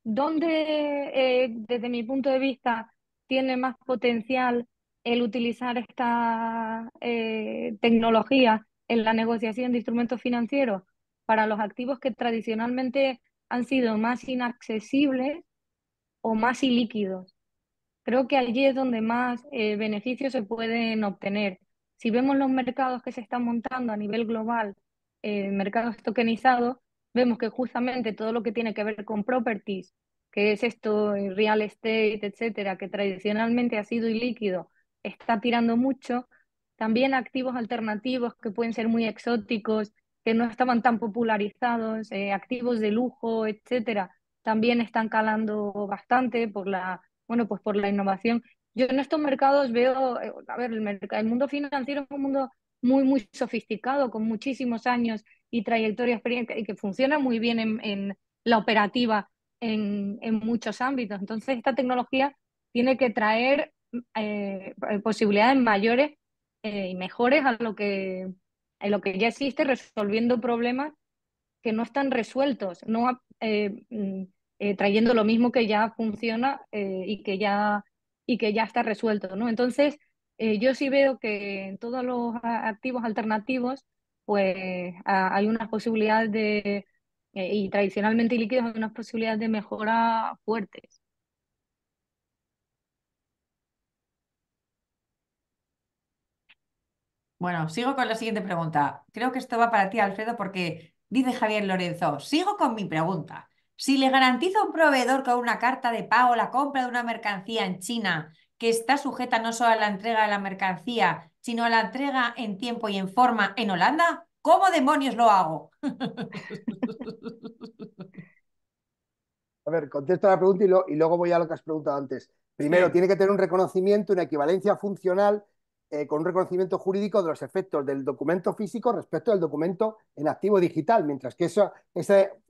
¿Dónde, eh, desde mi punto de vista, tiene más potencial el utilizar esta eh, tecnología en la negociación de instrumentos financieros para los activos que tradicionalmente han sido más inaccesibles o más ilíquidos. Creo que allí es donde más eh, beneficios se pueden obtener. Si vemos los mercados que se están montando a nivel global, eh, mercados tokenizados, vemos que justamente todo lo que tiene que ver con properties, que es esto, real estate, etcétera, que tradicionalmente ha sido ilíquido está tirando mucho. También activos alternativos que pueden ser muy exóticos, que no estaban tan popularizados, eh, activos de lujo, etcétera, también están calando bastante por la, bueno, pues por la innovación. Yo en estos mercados veo, eh, a ver, el, mundo financiero es un mundo muy, muy sofisticado, con muchísimos años y trayectoria experiencia, y que funciona muy bien en, en la operativa en, en, muchos ámbitos. Entonces, esta tecnología tiene que traer eh, eh, posibilidades mayores eh, y mejores a lo, que, a lo que ya existe, resolviendo problemas que no están resueltos, no mm, trayendo lo mismo que ya funciona y, que ya, y que ya está resuelto. ¿no? Entonces, yo sí veo que en todos los activos alternativos pues hay unas posibilidades de, y tradicionalmente líquidos, hay unas posibilidades de mejora fuertes. Bueno, sigo con la siguiente pregunta. Creo que esto va para ti, Alfredo, porque dice Javier Lorenzo, sigo con mi pregunta. Si le garantizo a un proveedor con una carta de pago la compra de una mercancía en China que está sujeta no solo a la entrega de la mercancía, sino a la entrega en tiempo y en forma en Holanda, ¿cómo demonios lo hago? A ver, contesto la pregunta y, luego voy a lo que has preguntado antes. Primero, tiene que tener un reconocimiento, una equivalencia funcional eh, con un reconocimiento jurídico de los efectos del documento físico respecto del documento en activo digital, mientras que esa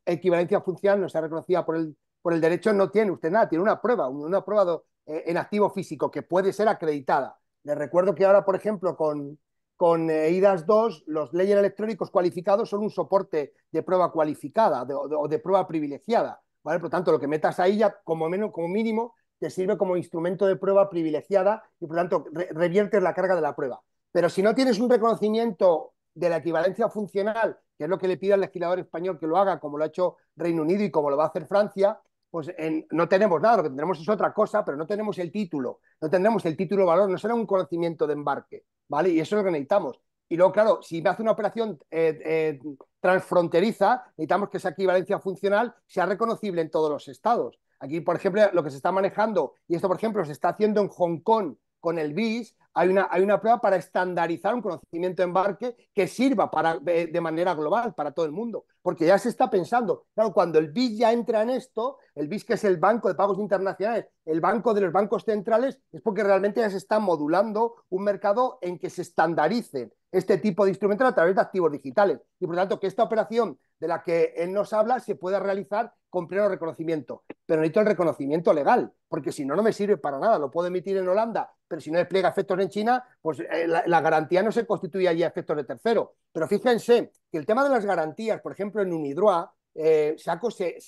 equivalencia funcional no sea reconocida por el, por el derecho, no tiene usted nada, tiene una prueba, una prueba eh, en activo físico que puede ser acreditada. Les recuerdo que ahora, por ejemplo, con, con EIDAS eh, 2, los leyes electrónicos cualificados son un soporte de prueba cualificada o de prueba privilegiada. ¿vale? Por lo tanto, lo que metas ahí ya como, menos, como mínimo te sirve como instrumento de prueba privilegiada y por lo tanto reviertes la carga de la prueba. Pero si no tienes un reconocimiento de la equivalencia funcional, que es lo que le pide al legislador español que lo haga, como lo ha hecho Reino Unido y como lo va a hacer Francia, pues no tenemos nada, lo que tendremos es otra cosa, pero no tenemos el título, no tendremos el título valor, no será un conocimiento de embarque, ¿vale? Y eso es lo que necesitamos. Y luego, claro, si me hace una operación eh, eh, transfronteriza, necesitamos que esa equivalencia funcional sea reconocible en todos los estados. Aquí, por ejemplo, lo que se está manejando, y esto, por ejemplo, se está haciendo en Hong Kong con el BIS, hay una, hay una prueba para estandarizar un conocimiento de embarque que sirva para, de, manera global para todo el mundo, porque ya se está pensando, claro, cuando el BIS ya entra en esto, el BIS que es el Banco de Pagos Internacionales, el banco de los bancos centrales, es porque realmente ya se está modulando un mercado en que se estandarice este tipo de instrumentos a través de activos digitales. Y por lo tanto, que esta operación de la que él nos habla se pueda realizar con pleno reconocimiento, pero necesito el reconocimiento legal, porque si no, no me sirve para nada. Lo puedo emitir en Holanda, pero si no despliega efectos en China, pues eh, la, garantía no se constituye allí a efectos de tercero. Pero fíjense que el tema de las garantías, por ejemplo, en Unidroit, eh, saco se,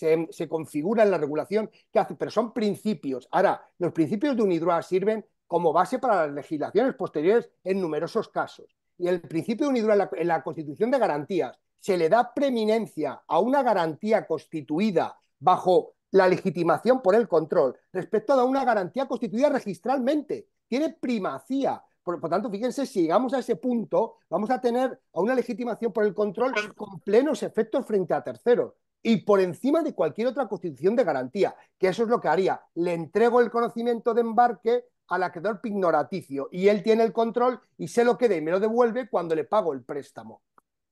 configura en la regulación que pero son principios. Ahora, los principios de Unidroa sirven como base para las legislaciones posteriores en numerosos casos. Y el principio de Unidroa en la Constitución de Garantías se le da preeminencia a una garantía constituida bajo la legitimación por el control respecto a una garantía constituida registralmente. Tiene primacía. Por, lo tanto, fíjense, si llegamos a ese punto, vamos a tener a una legitimación por el control con plenos efectos frente a terceros y por encima de cualquier otra constitución de garantía, que eso es lo que haría. Le entrego el conocimiento de embarque al acreedor pignoraticio y él tiene el control y se lo queda y me lo devuelve cuando le pago el préstamo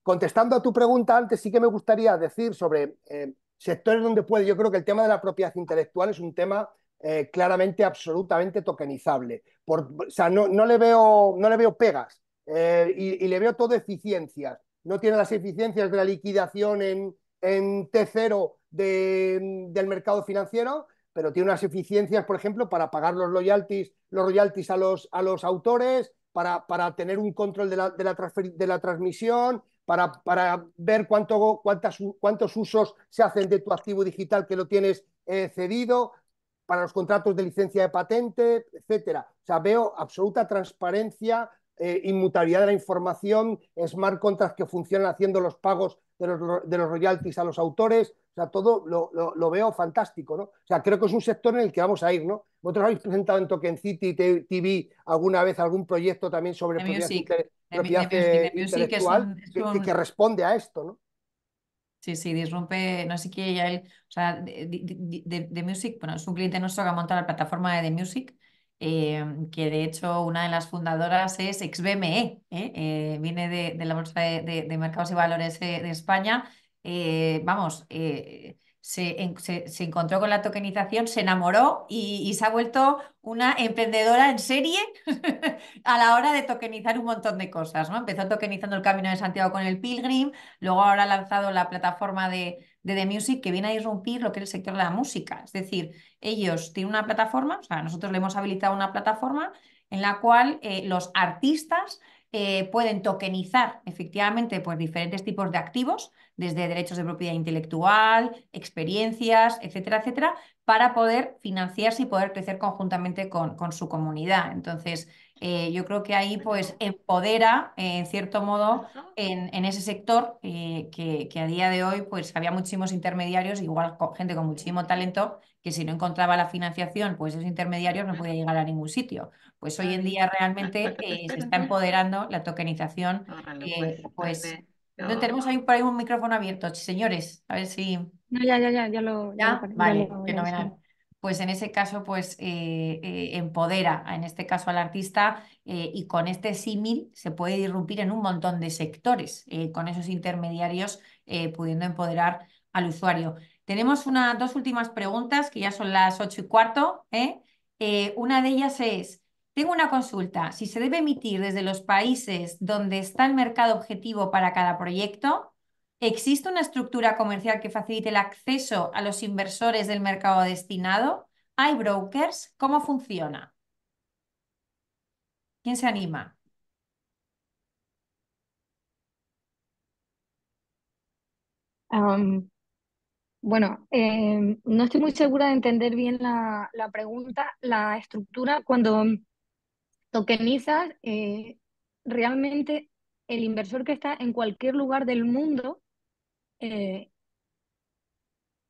contestando a tu pregunta antes, sí que me gustaría decir sobre eh, sectores donde puede. Yo creo que el tema de la propiedad intelectual es un tema eh, claramente, absolutamente tokenizable. o sea, no, le veo, no le veo pegas eh, y, le veo todo eficiencias. No tiene las eficiencias de la liquidación en, en T0 del mercado financiero, pero tiene unas eficiencias, por ejemplo, para pagar los royalties, los royalties a los, a los autores, para, tener un control de de la, de la transmisión, para, ver cuántos usos se hacen de tu activo digital que lo tienes eh, cedido, para los contratos de licencia de patente, etcétera. O sea, veo absoluta transparencia, eh, inmutabilidad de la información, smart contracts que funcionan haciendo los pagos de los, de los royalties a los autores. O sea, todo lo, veo fantástico, ¿no? O sea, creo que es un sector en el que vamos a ir, ¿no? Vosotros habéis presentado en Token City TV alguna vez algún proyecto también sobre propiedad, music. intelectual Que, responde a esto, ¿no? Sí, sí, disrumpe, no sé qué, ya o sea, The Music, bueno, es un cliente nuestro que ha montado la plataforma de The Music, eh, que de hecho una de las fundadoras es XBME, ¿eh? Eh, viene de, la Bolsa de Mercados y Valores de España eh, vamos, eh, se, encontró con la tokenización, se enamoró y, se ha vuelto una emprendedora en serie a la hora de tokenizar un montón de cosas. ¿no? Empezó tokenizando el Camino de Santiago con el Pilgrim, luego ahora ha lanzado la plataforma de, The Music que viene a irrumpir lo que es el sector de la música. Es decir, ellos tienen una plataforma, o sea, nosotros le hemos habilitado una plataforma en la cual eh, los artistas pueden tokenizar efectivamente pues, diferentes tipos de activos desde derechos de propiedad intelectual, experiencias, etcétera, etcétera, para poder financiarse y poder crecer conjuntamente con, con su comunidad. Entonces, eh, yo creo que ahí pues empodera, eh, en cierto modo, en, ese sector eh, que, a día de hoy pues había muchísimos intermediarios, igual gente con muchísimo talento, que si no encontraba la financiación, pues esos intermediarios no podía llegar a ningún sitio. Pues hoy en día realmente se está empoderando la tokenización, pues, pues tenemos ahí por ahí un micrófono abierto, señores. A ver si. No, ya, ya, ya, ya lo. vale, Pues en ese caso, pues eh, eh, empodera, en este caso al artista, eh, y con este símil se puede irrumpir en un montón de sectores, con esos intermediarios pudiendo empoderar al usuario. Tenemos una, dos últimas preguntas que ya son las ocho y cuarto. una de ellas es, tengo una consulta. Si se debe emitir desde los países donde está el mercado objetivo para cada proyecto, ¿existe una estructura comercial que facilite el acceso a los inversores del mercado destinado? ¿Hay brokers? ¿Cómo funciona? ¿Quién se anima? bueno, em, no estoy muy segura de entender bien la pregunta. La estructura, cuando tokenizas eh, realmente el inversor que está en cualquier lugar del mundo, eh,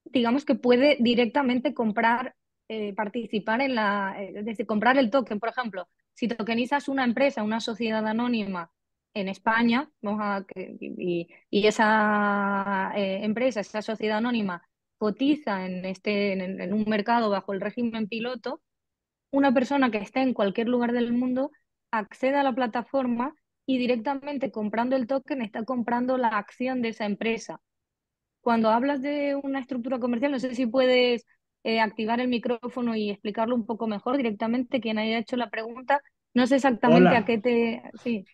digamos que puede directamente comprar, eh, participar en la, es decir, comprar el token. Por ejemplo, si tokenizas una empresa, una sociedad anónima en España, vamos a, y, esa empresa, esa sociedad anónima cotiza en, este, en un mercado bajo el régimen piloto, una persona que esté en cualquier lugar del mundo accede a la plataforma y directamente comprando el token está comprando la acción de esa empresa. Cuando hablas de una estructura comercial, no sé si puedes eh, activar el micrófono y explicarlo un poco mejor directamente. Quien haya hecho la pregunta, no sé exactamente a qué te... Sí.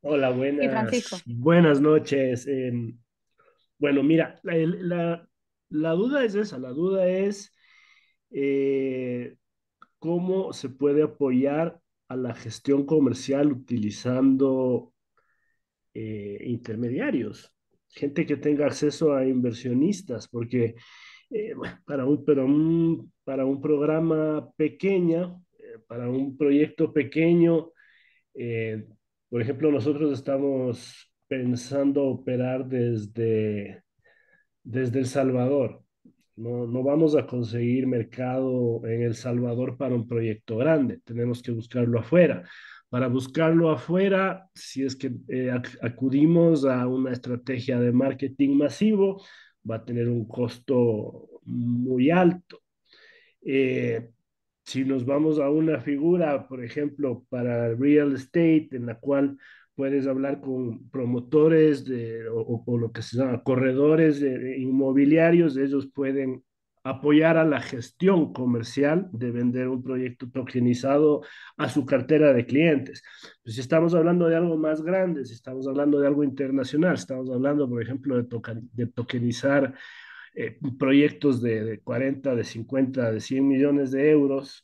Hola, buenas. Buenas noches. Em, bueno, mira, la, duda es esa, la duda es... Eh, cómo se puede apoyar a la gestión comercial utilizando eh, intermediarios, gente que tenga acceso a inversionistas, porque eh, para, un, pero para un programa pequeño, eh, para un proyecto pequeño, por ejemplo, nosotros estamos pensando operar desde, desde El Salvador. No, vamos a conseguir mercado en El Salvador para un proyecto grande, tenemos que buscarlo afuera. Para buscarlo afuera, si es que eh, acudimos a una estrategia de marketing masivo, va a tener un costo muy alto. Eh, si nos vamos a una figura, por ejemplo, para real estate, en la cual puedes hablar con promotores de, o, lo que se llama corredores inmobiliarios, ellos pueden apoyar a la gestión comercial de vender un proyecto tokenizado a su cartera de clientes. Pues si estamos hablando de algo más grande, si estamos hablando de algo internacional, estamos hablando, por ejemplo, de, tokenizar eh, proyectos de, de, 40, de 50, de 100 millones de euros,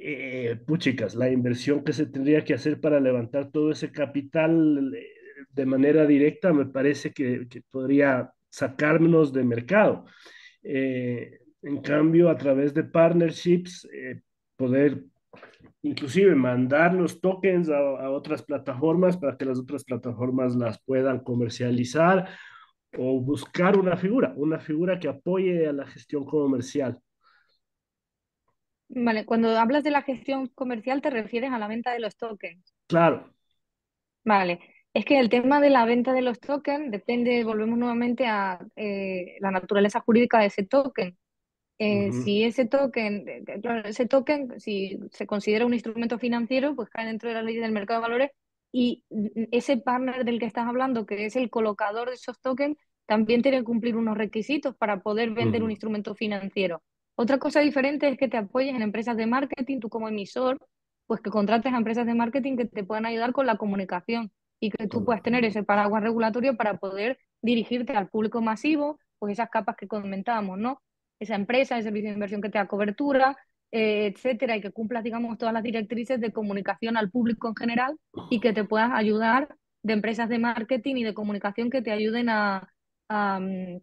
eh, puchicas, la inversión que se tendría que hacer para levantar todo ese capital eh, de manera directa me parece que, podría sacarnos de mercado. Eh, en cambio, a través de partnerships, eh, poder inclusive mandar los tokens a, otras plataformas para que las otras plataformas las puedan comercializar o buscar una figura, una figura que apoye a la gestión comercial. Vale, cuando hablas de la gestión comercial te refieres a la venta de los tokens. Claro. Vale, es que el tema de la venta de los tokens depende, volvemos nuevamente a eh, la naturaleza jurídica de ese token. Eh, si ese token, ese token, si se considera un instrumento financiero, pues cae dentro de la ley del mercado de valores y ese partner del que estás hablando, que es el colocador de esos tokens, también tiene que cumplir unos requisitos para poder vender un instrumento financiero. Otra cosa diferente es que te apoyes en empresas de marketing, tú como emisor, pues que contrates a empresas de marketing que te puedan ayudar con la comunicación y que tú puedas tener ese paraguas regulatorio para poder dirigirte al público masivo, pues esas capas que comentábamos, ¿no? Esa empresa, el servicio de inversión que te da cobertura, eh, etcétera, y que cumplas, digamos, todas las directrices de comunicación al público en general y que te puedas ayudar de empresas de marketing y de comunicación que te ayuden a, mm,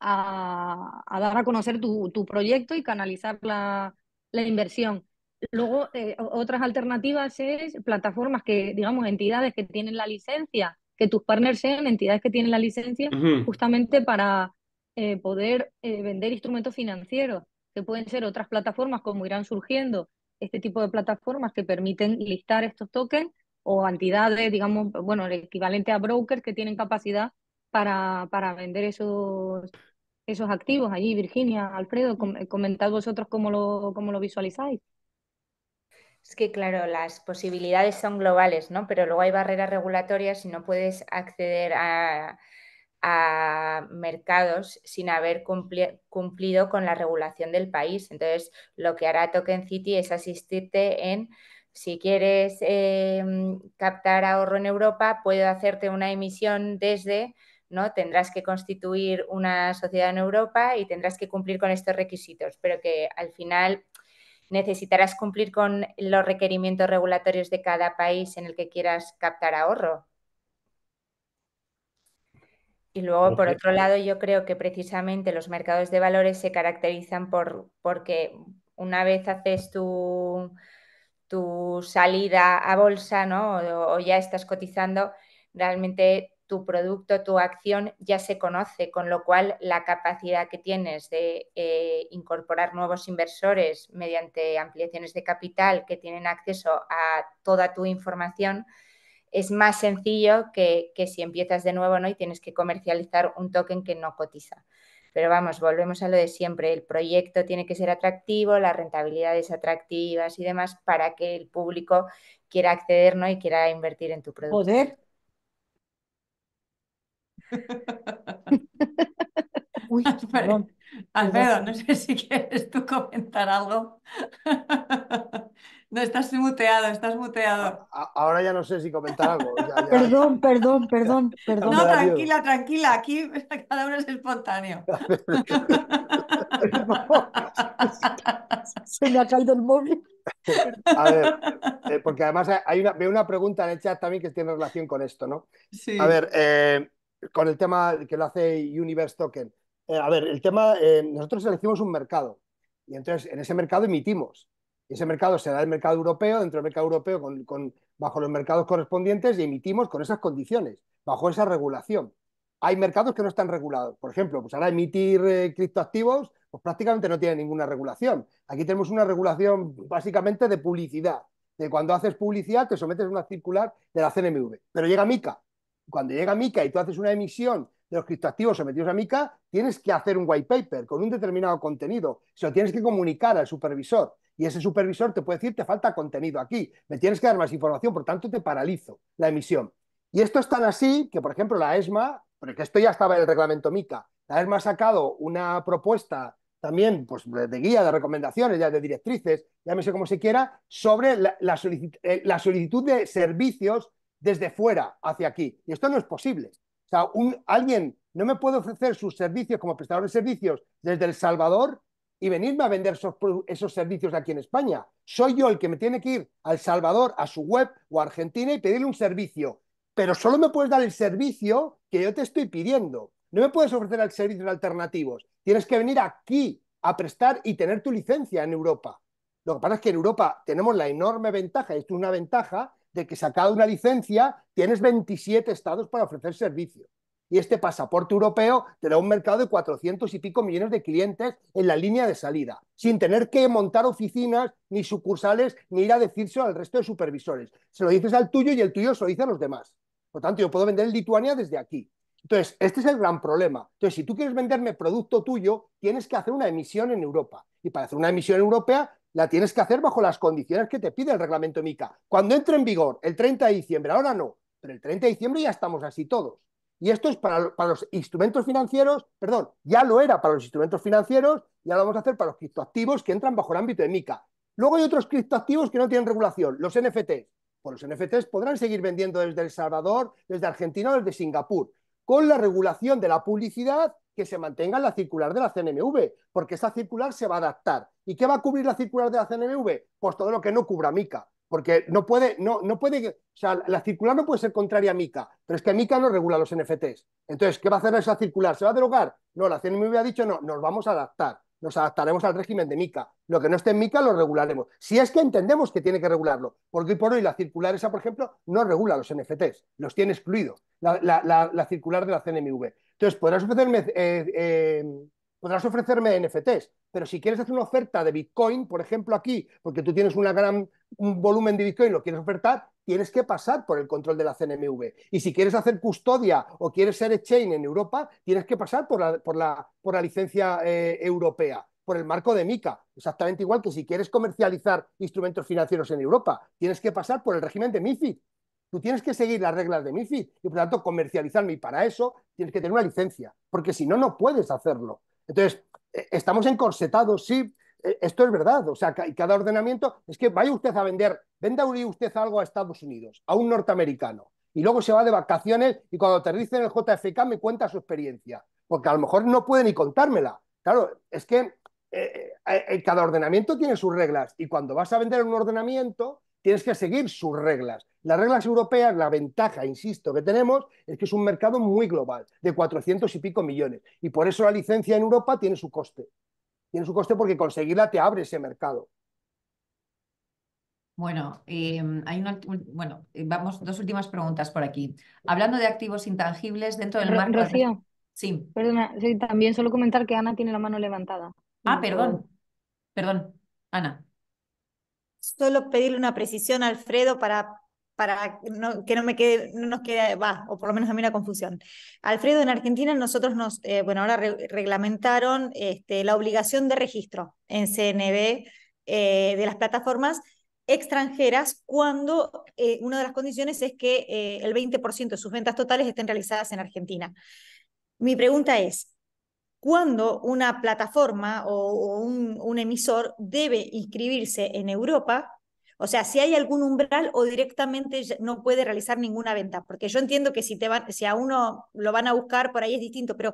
a, dar a conocer tu, proyecto y canalizar la, inversión. Luego, eh, otras alternativas es plataformas que, digamos, entidades que tienen la licencia, que tus partners sean entidades que tienen la licencia justamente para eh, poder eh, vender instrumentos financieros, que pueden ser otras plataformas como irán surgiendo, este tipo de plataformas que permiten listar estos tokens o entidades, digamos, bueno, el equivalente a brokers que tienen capacidad para, para vender esos, esos activos allí, Virginia, Alfredo? Comentad vosotros cómo lo, lo visualizáis. Es que, claro, las posibilidades son globales, ¿no? Pero luego hay barreras regulatorias y no puedes acceder a, mercados sin haber cumplido con la regulación del país. Entonces, lo que hará Token City es asistirte en si quieres em, captar ahorro en Europa, puedo hacerte una emisión desde ¿no? Tendrás que constituir una sociedad en Europa y tendrás que cumplir con estos requisitos, pero que al final necesitarás cumplir con los requerimientos regulatorios de cada país en el que quieras captar ahorro. Y luego, por otro lado, yo creo que precisamente los mercados de valores se caracterizan por porque una vez haces tu, tu salida a bolsa, ¿no? O, o ya estás cotizando, realmente tu producto, tu acción ya se conoce, con lo cual la capacidad que tienes de eh, incorporar nuevos inversores mediante ampliaciones de capital que tienen acceso a toda tu información es más sencillo que, si empiezas de nuevo ¿no? y tienes que comercializar un token que no cotiza. Pero vamos, volvemos a lo de siempre, el proyecto tiene que ser atractivo, las rentabilidades atractivas y demás para que el público quiera acceder ¿no? y quiera invertir en tu producto. Poder Uy, Alfredo, no sé si quieres tú comentar algo. No, estás muteado, estás muteado. Ah, ah, ahora ya no sé si comentar algo. Perdón, perdón, perdón, perdón. No, tranquila, tranquila, aquí cada uno es espontáneo. Se me ha caído el móvil. A ver, eh, porque además hay una, veo una pregunta en el chat también que tiene relación con esto, ¿no? Sí. A ver, eh, con el tema que lo hace Universe Token. Eh, a ver, el tema, eh, nosotros elegimos un mercado y entonces en ese mercado emitimos. Ese mercado será el mercado europeo, dentro del mercado europeo, con, bajo los mercados correspondientes y emitimos con esas condiciones, bajo esa regulación. Hay mercados que no están regulados. Por ejemplo, pues ahora emitir eh, criptoactivos pues prácticamente no tiene ninguna regulación. Aquí tenemos una regulación básicamente de publicidad. De cuando haces publicidad te sometes a una circular de la CNMV. Pero llega MICA cuando llega Mica y tú haces una emisión de los criptoactivos sometidos a MICA, tienes que hacer un white paper con un determinado contenido. Se lo tienes que comunicar al supervisor. Y ese supervisor te puede decir, te falta contenido aquí, me tienes que dar más información, por tanto te paralizo la emisión. Y esto es tan así que, por ejemplo, la ESMA, porque esto ya estaba en el reglamento MICA, la ESMA ha sacado una propuesta también pues, de guía, de recomendaciones, ya de directrices, llámese como se quiera, sobre la eh, solicitud de servicios desde fuera hacia aquí. Y esto no es posible. O sea, un, alguien no me puede ofrecer sus servicios como prestador de servicios desde El Salvador y venirme a vender esos, esos, servicios aquí en España. Soy yo el que me tiene que ir al Salvador, a su web o a Argentina y pedirle un servicio. Pero solo me puedes dar el servicio que yo te estoy pidiendo. No me puedes ofrecer de alternativos. Tienes que venir aquí a prestar y tener tu licencia en Europa. Lo que pasa es que en Europa tenemos la enorme ventaja, y esto es una ventaja, de que sacado una licencia tienes 27 estados para ofrecer servicio. Y este pasaporte europeo te da un mercado de 400 y pico millones de clientes en la línea de salida, sin tener que montar oficinas, ni sucursales, ni ir a decírselo al resto de supervisores. Se lo dices al tuyo y el tuyo se lo dice a los demás. Por tanto, yo puedo vender en Lituania desde aquí. Entonces, este es el gran problema. Entonces, si tú quieres venderme producto tuyo, tienes que hacer una emisión en Europa. Y para hacer una emisión europea, la tienes que hacer bajo las condiciones que te pide el reglamento MICA. Cuando entre en vigor el 30 de diciembre, ahora no, pero el 30 de diciembre ya estamos así todos. Y esto es para, para los instrumentos financieros, perdón, ya lo era para los instrumentos financieros, ya lo vamos a hacer para los criptoactivos que entran bajo el ámbito de MICA. Luego hay otros criptoactivos que no tienen regulación, los NFTs. Pues los NFTs podrán seguir vendiendo desde El Salvador, desde Argentina o desde Singapur, con la regulación de la publicidad que se mantenga la circular de la CNMV, porque esa circular se va a adaptar. ¿Y qué va a cubrir la circular de la CNMV? Pues todo lo que no cubra MICA, porque no puede, no, no puede, o sea, la circular no puede ser contraria a MICA, pero es que MICA no regula los NFTs. Entonces, ¿qué va a hacer esa circular? ¿Se va a derogar? No, la CNMV ha dicho no, nos vamos a adaptar nos adaptaremos al régimen de MICA. Lo que no esté en MICA lo regularemos. Si es que entendemos que tiene que regularlo, porque hoy por hoy la circular esa, por ejemplo, no regula los NFTs, los tiene excluidos, la, circular de la CNMV. Entonces, podrás ofrecerme, eh, eh, podrás ofrecerme NFTs, pero si quieres hacer una oferta de Bitcoin, por ejemplo, aquí, porque tú tienes un gran, un volumen de Bitcoin, lo quieres ofertar, tienes que pasar por el control de la CNMV. Y si quieres hacer custodia o quieres ser exchange en Europa, tienes que pasar por la, por la, licencia eh, europea, por el marco de MICA. Exactamente igual que si quieres comercializar instrumentos financieros en Europa, tienes que pasar por el régimen de MIFID. Tú tienes que seguir las reglas de MIFID y por lo tanto comercializarme y para eso tienes que tener una licencia, porque si no, no puedes hacerlo. Entonces, eh, estamos encorsetados, sí, eh, esto es verdad, o sea, cada ordenamiento es que vaya usted a vender, venda usted algo a Estados Unidos, a un norteamericano, y luego se va de vacaciones y cuando aterrice en el JFK me cuenta su experiencia, porque a lo mejor no puede ni contármela. Claro, es que eh, eh, cada ordenamiento tiene sus reglas y cuando vas a vender un ordenamiento tienes que seguir sus reglas. Las reglas europeas, la ventaja, insisto, que tenemos es que es un mercado muy global, de 400 y pico millones, y por eso la licencia en Europa tiene su coste tiene su coste porque conseguirla te abre ese mercado. Bueno, em, hay una, bueno, eh, vamos, dos últimas preguntas por aquí. Hablando de activos intangibles dentro del marco... Rocío, sí. perdona, también solo comentar que Ana tiene la mano levantada. Ah, perdón, perdón, Ana. Solo pedirle una precisión, Alfredo, para para que no me quede, no nos quede, va, o por lo menos a mí la confusión. Alfredo, en Argentina nosotros nos, eh, bueno, ahora reglamentaron este, la obligación de registro en CNB eh, de las plataformas extranjeras cuando eh, una de las condiciones es que el 20% de sus ventas totales estén realizadas en Argentina. Mi pregunta es, ¿cuándo una plataforma o, un emisor debe inscribirse en Europa o sea, si hay algún umbral o directamente no puede realizar ninguna venta, porque yo entiendo que si, te van, si a uno lo van a buscar por ahí es distinto, pero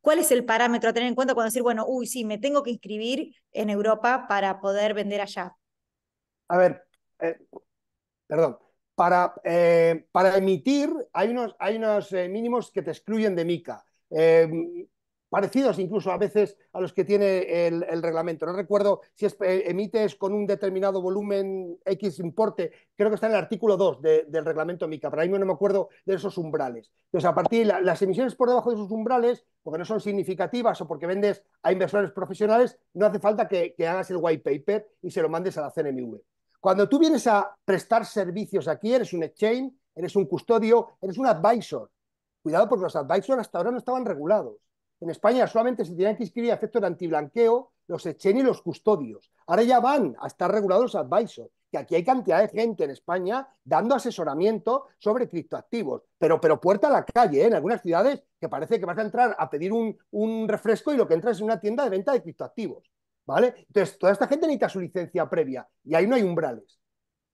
¿cuál es el parámetro a tener en cuenta cuando decir, bueno, uy, sí, me tengo que inscribir en Europa para poder vender allá? A ver, eh, perdón, para, eh, para, emitir hay unos, hay unos eh, mínimos que te excluyen de MICA parecidos incluso a veces a los que tiene el, reglamento. No recuerdo si eh, emites con un determinado volumen X importe, creo que está en el artículo 2 del reglamento MICA, pero mí no me acuerdo de esos umbrales. Entonces, a partir de las emisiones por debajo de esos umbrales, porque no son significativas o porque vendes a inversores profesionales, no hace falta que, que hagas el white paper y se lo mandes a la CNMV. Cuando tú vienes a prestar servicios aquí, eres un exchange, eres un custodio, eres un advisor. Cuidado porque los advisors hasta ahora no estaban regulados en España solamente se tenían que inscribir a efectos de antiblanqueo los echen y los custodios. Ahora ya van a estar regulados advisors, que aquí hay cantidad de gente en España dando asesoramiento sobre criptoactivos, pero, pero puerta a la calle, ¿eh? en algunas ciudades que parece que vas a entrar a pedir un, un refresco y lo que entras es una tienda de venta de criptoactivos. ¿Vale? Entonces, toda esta gente necesita su licencia previa y ahí no hay umbrales.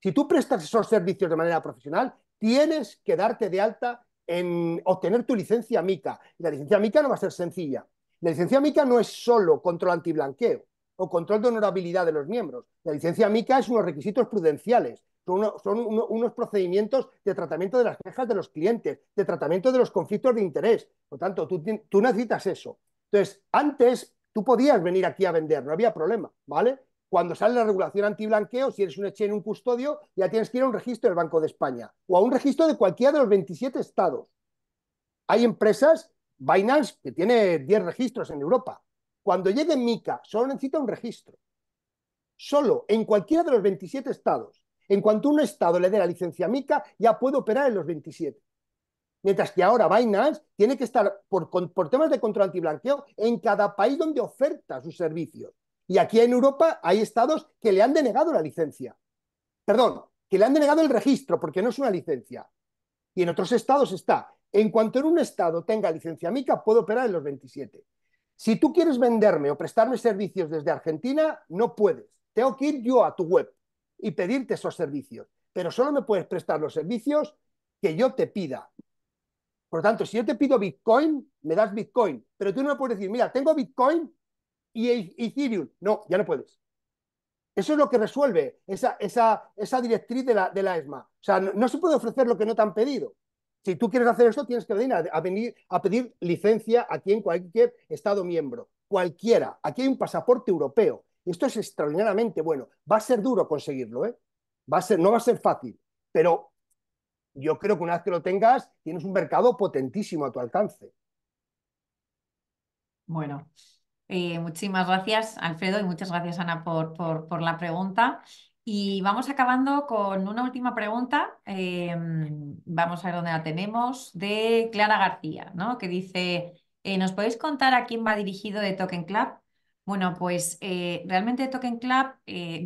Si tú prestas esos servicios de manera profesional, tienes que darte de alta en obtener tu licencia MICA. la licencia MICA no va a ser sencilla. La licencia MICA no es solo control antiblanqueo o control de honorabilidad de los miembros. La licencia MICA es unos requisitos prudenciales, son, unos procedimientos de tratamiento de las quejas de los clientes, de tratamiento de los conflictos de interés. Por tanto, tú, tú necesitas eso. Entonces, antes tú podías venir aquí a vender, no había problema, ¿vale? Cuando sale la regulación antiblanqueo, si eres un exchange, un custodio, ya tienes que ir a un registro del Banco de España o a un registro de cualquiera de los 27 estados. Hay empresas, Binance, que tiene 10 registros en Europa. Cuando llegue MICA, solo necesita un registro. Solo en cualquiera de los 27 estados. En cuanto un estado le dé la licencia MICA, ya puede operar en los 27. Mientras que ahora Binance tiene que estar, por, temas de control anti-blanqueo, en cada país donde oferta sus servicios. Y aquí en Europa hay estados que le han denegado la licencia. Perdón, que le han denegado el registro porque no es una licencia. Y en otros estados está. En cuanto en un estado tenga licencia MICA, puedo operar en los 27. Si tú quieres venderme o prestarme servicios desde Argentina, no puedes. Tengo que ir yo a tu web y pedirte esos servicios. Pero solo me puedes prestar los servicios que yo te pida. Por lo tanto, si yo te pido Bitcoin, me das Bitcoin. Pero tú no me puedes decir, mira, tengo Bitcoin, y Ethereum. No, ya no puedes. Eso es lo que resuelve esa, directriz de la, ESMA. E o sea, no, se puede ofrecer lo que no te han pedido. Si tú quieres hacer esto, tienes que venir a, pedir licencia aquí en cualquier Estado miembro, cualquiera. Aquí hay un pasaporte europeo. Esto es extraordinariamente bueno. Va a ser duro conseguirlo, ¿eh? Va a ser, no va a ser fácil, pero yo creo que una vez que lo tengas, tienes un mercado potentísimo a tu alcance. Bueno, eh, muchísimas gracias, Alfredo, y muchas gracias, Ana, por, la pregunta. Y vamos acabando con una última pregunta. Em, vamos a ver dónde la tenemos, de Clara García, ¿no? que dice, eh, ¿nos podéis contar a quién va dirigido de Token Club? Bueno, pues eh, realmente Token Club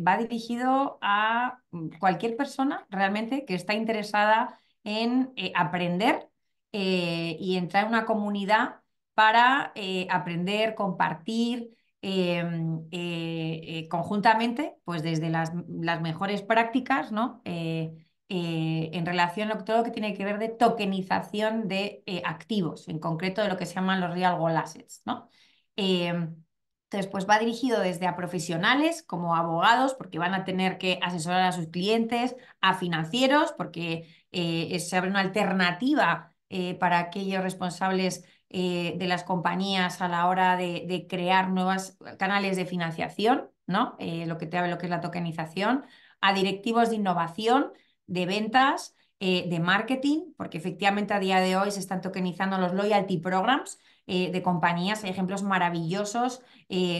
va dirigido a cualquier persona realmente que está interesada en aprender y entrar en una comunidad para eh, aprender, compartir em, eh, eh, conjuntamente, pues desde las, mejores prácticas, ¿no? en relación a todo lo que tiene que ver de tokenización de activos, en concreto de lo que se llaman los real world assets, ¿no? Em, entonces, pues, va dirigido desde a profesionales como abogados, porque van a tener que asesorar a sus clientes, a financieros, porque se abre una alternativa para aquellos responsables eh, de las compañías a la hora de, crear nuevos eh, canales de financiación, ¿no? Eh, lo que te que es la tokenización, a directivos de innovación, de ventas, de marketing, porque efectivamente a día de hoy se están tokenizando los loyalty programs, de compañías, hay ejemplos maravillosos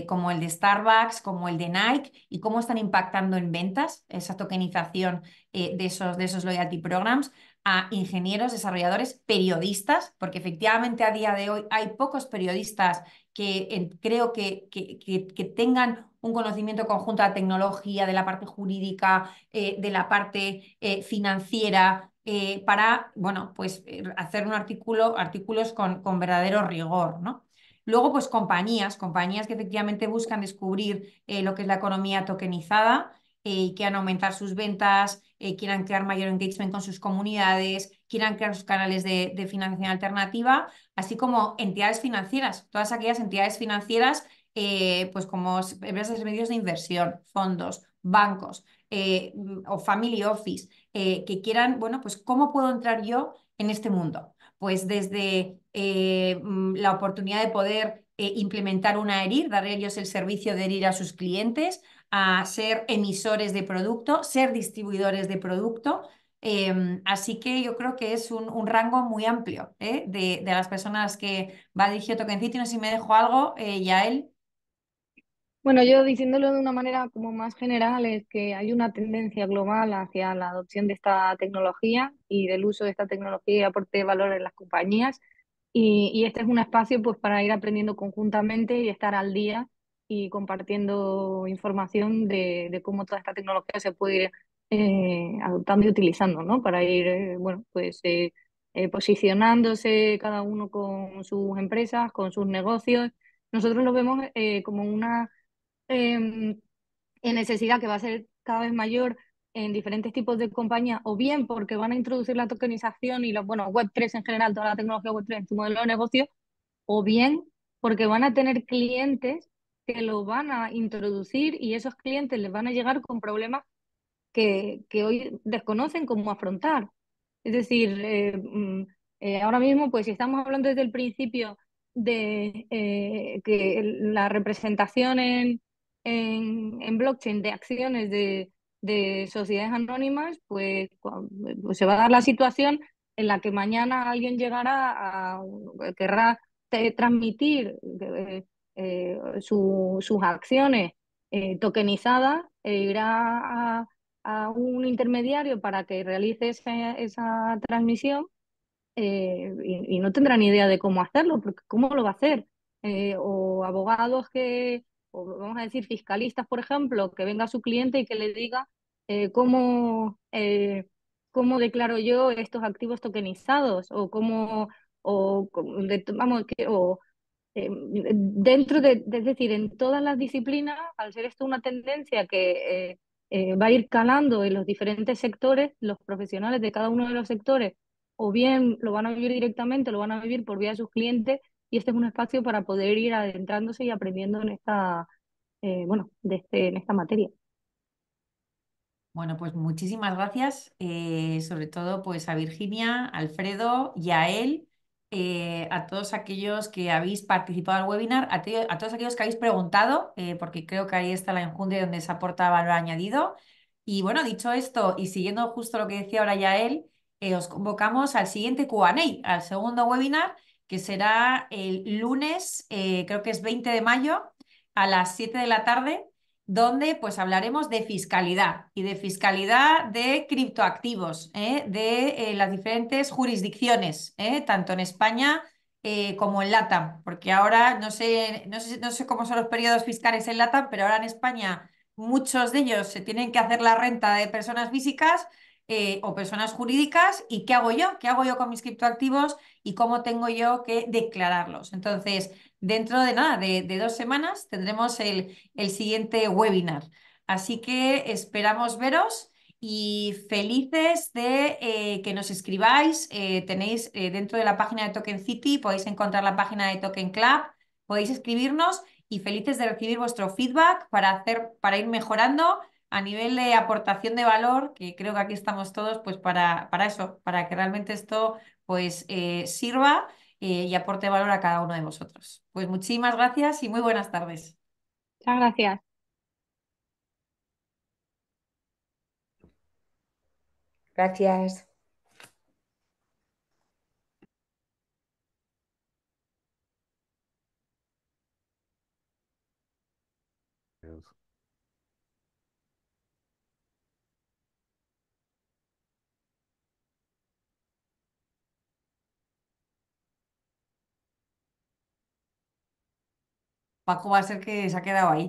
como el de Starbucks, como el de Nike, y cómo están impactando en ventas esa tokenización de, de esos loyalty programs a ingenieros, desarrolladores, periodistas, porque efectivamente a día de hoy hay pocos periodistas que creo que, que, tengan un conocimiento conjunto de la tecnología, de la parte jurídica, eh, de la parte eh, financiera, eh, para bueno, pues, hacer un artículo, artículos con, verdadero rigor, ¿no? Luego, pues compañías, compañías que efectivamente buscan descubrir lo que es la economía tokenizada y que han aumentar sus ventas, eh, quieran crear mayor engagement con sus comunidades, quieran crear sus canales de, financiación alternativa, así como entidades financieras, todas aquellas entidades financieras, eh, pues como empresas de medios de inversión, fondos, bancos eh, mm, o family office, que quieran, bueno, pues cómo puedo entrar yo en este mundo. Pues desde mm, la oportunidad de poder implementar una herir, dar ellos el servicio de herir a sus clientes, a ser emisores de producto, ser distribuidores de producto. Em, así que yo creo que es un, rango muy amplio ¿eh? de, las personas que va Token City. No sé si me dejo algo, eh, Yael. Bueno, yo diciéndolo de una manera como más general es que hay una tendencia global hacia la adopción de esta tecnología y del uso de esta tecnología y aporte de valor en las compañías. Y, y este es un espacio pues para ir aprendiendo conjuntamente y estar al día y compartiendo información de, cómo toda esta tecnología se puede ir eh, adoptando y utilizando, ¿no? Para ir, eh, bueno, pues eh, posicionándose cada uno con sus empresas, con sus negocios. Nosotros lo vemos como una em, necesidad que va a ser cada vez mayor en diferentes tipos de compañías, o bien porque van a introducir la tokenización y los, bueno, Web3 en general, toda la tecnología Web3 en su modelo de negocio, o bien porque van a tener clientes que lo van a introducir y esos clientes les van a llegar con problemas que, que hoy desconocen cómo afrontar. Es decir, eh, mm, eh, ahora mismo, pues si estamos hablando desde el principio de eh, que la representación en, en, blockchain de acciones de, de sociedades anónimas, pues, pues, se va a dar la situación en la que mañana alguien llegará a, querrá transmitir eh, sus acciones eh, tokenizadas eh, irá a, un intermediario para que realice esa, transmisión y, no tendrá ni idea de cómo hacerlo, porque cómo lo va a hacer. o abogados que, vamos a decir, fiscalistas, por ejemplo, que venga su cliente y que le diga cómo, cómo declaro yo estos activos tokenizados o cómo, o, vamos, que, o eh, dentro de, es decir, en todas las disciplinas, al ser esto una tendencia que eh, eh, va a ir calando en los diferentes sectores, los profesionales de cada uno de los sectores, o bien lo van a vivir directamente, lo van a vivir por vía de sus clientes, y este es un espacio para poder ir adentrándose y aprendiendo en esta, bueno, de este, en esta materia. Bueno, pues muchísimas gracias, sobre todo pues a Virginia, Alfredo y a él eh, a todos aquellos que habéis participado al webinar, a, todos aquellos que habéis preguntado, eh, porque creo que ahí está la enjundia donde se aporta valor añadido. Y bueno, dicho esto, y siguiendo justo lo que decía ahora Yael, eh, os convocamos al siguiente QA, al segundo webinar, que será el lunes, eh, creo que es 20 de mayo, a las 7 de la tarde, donde pues hablaremos de fiscalidad y de fiscalidad de criptoactivos, ¿eh? de eh, las diferentes jurisdicciones, ¿eh? tanto en España como en LATAM, porque ahora no sé, no sé, cómo son los periodos fiscales en LATAM, pero ahora en España muchos de ellos se tienen que hacer la renta de personas físicas o personas jurídicas y qué hago yo, qué hago yo con mis criptoactivos y cómo tengo yo que declararlos. Entonces, dentro de nada, de, dos semanas, tendremos el, siguiente webinar. Así que esperamos veros y felices de eh, que nos escribáis. Eh, tenéis eh, dentro de la página de Token City, podéis encontrar la página de Token Club, podéis escribirnos y felices de recibir vuestro feedback para, hacer, para ir mejorando a nivel de aportación de valor, que creo que aquí estamos todos pues para, para eso, para que realmente esto pues sirva eh, y aporte valor a cada uno de vosotros. Pues muchísimas gracias y muy buenas tardes. Muchas gracias. Gracias. Paco va a ser que se ha quedado ahí.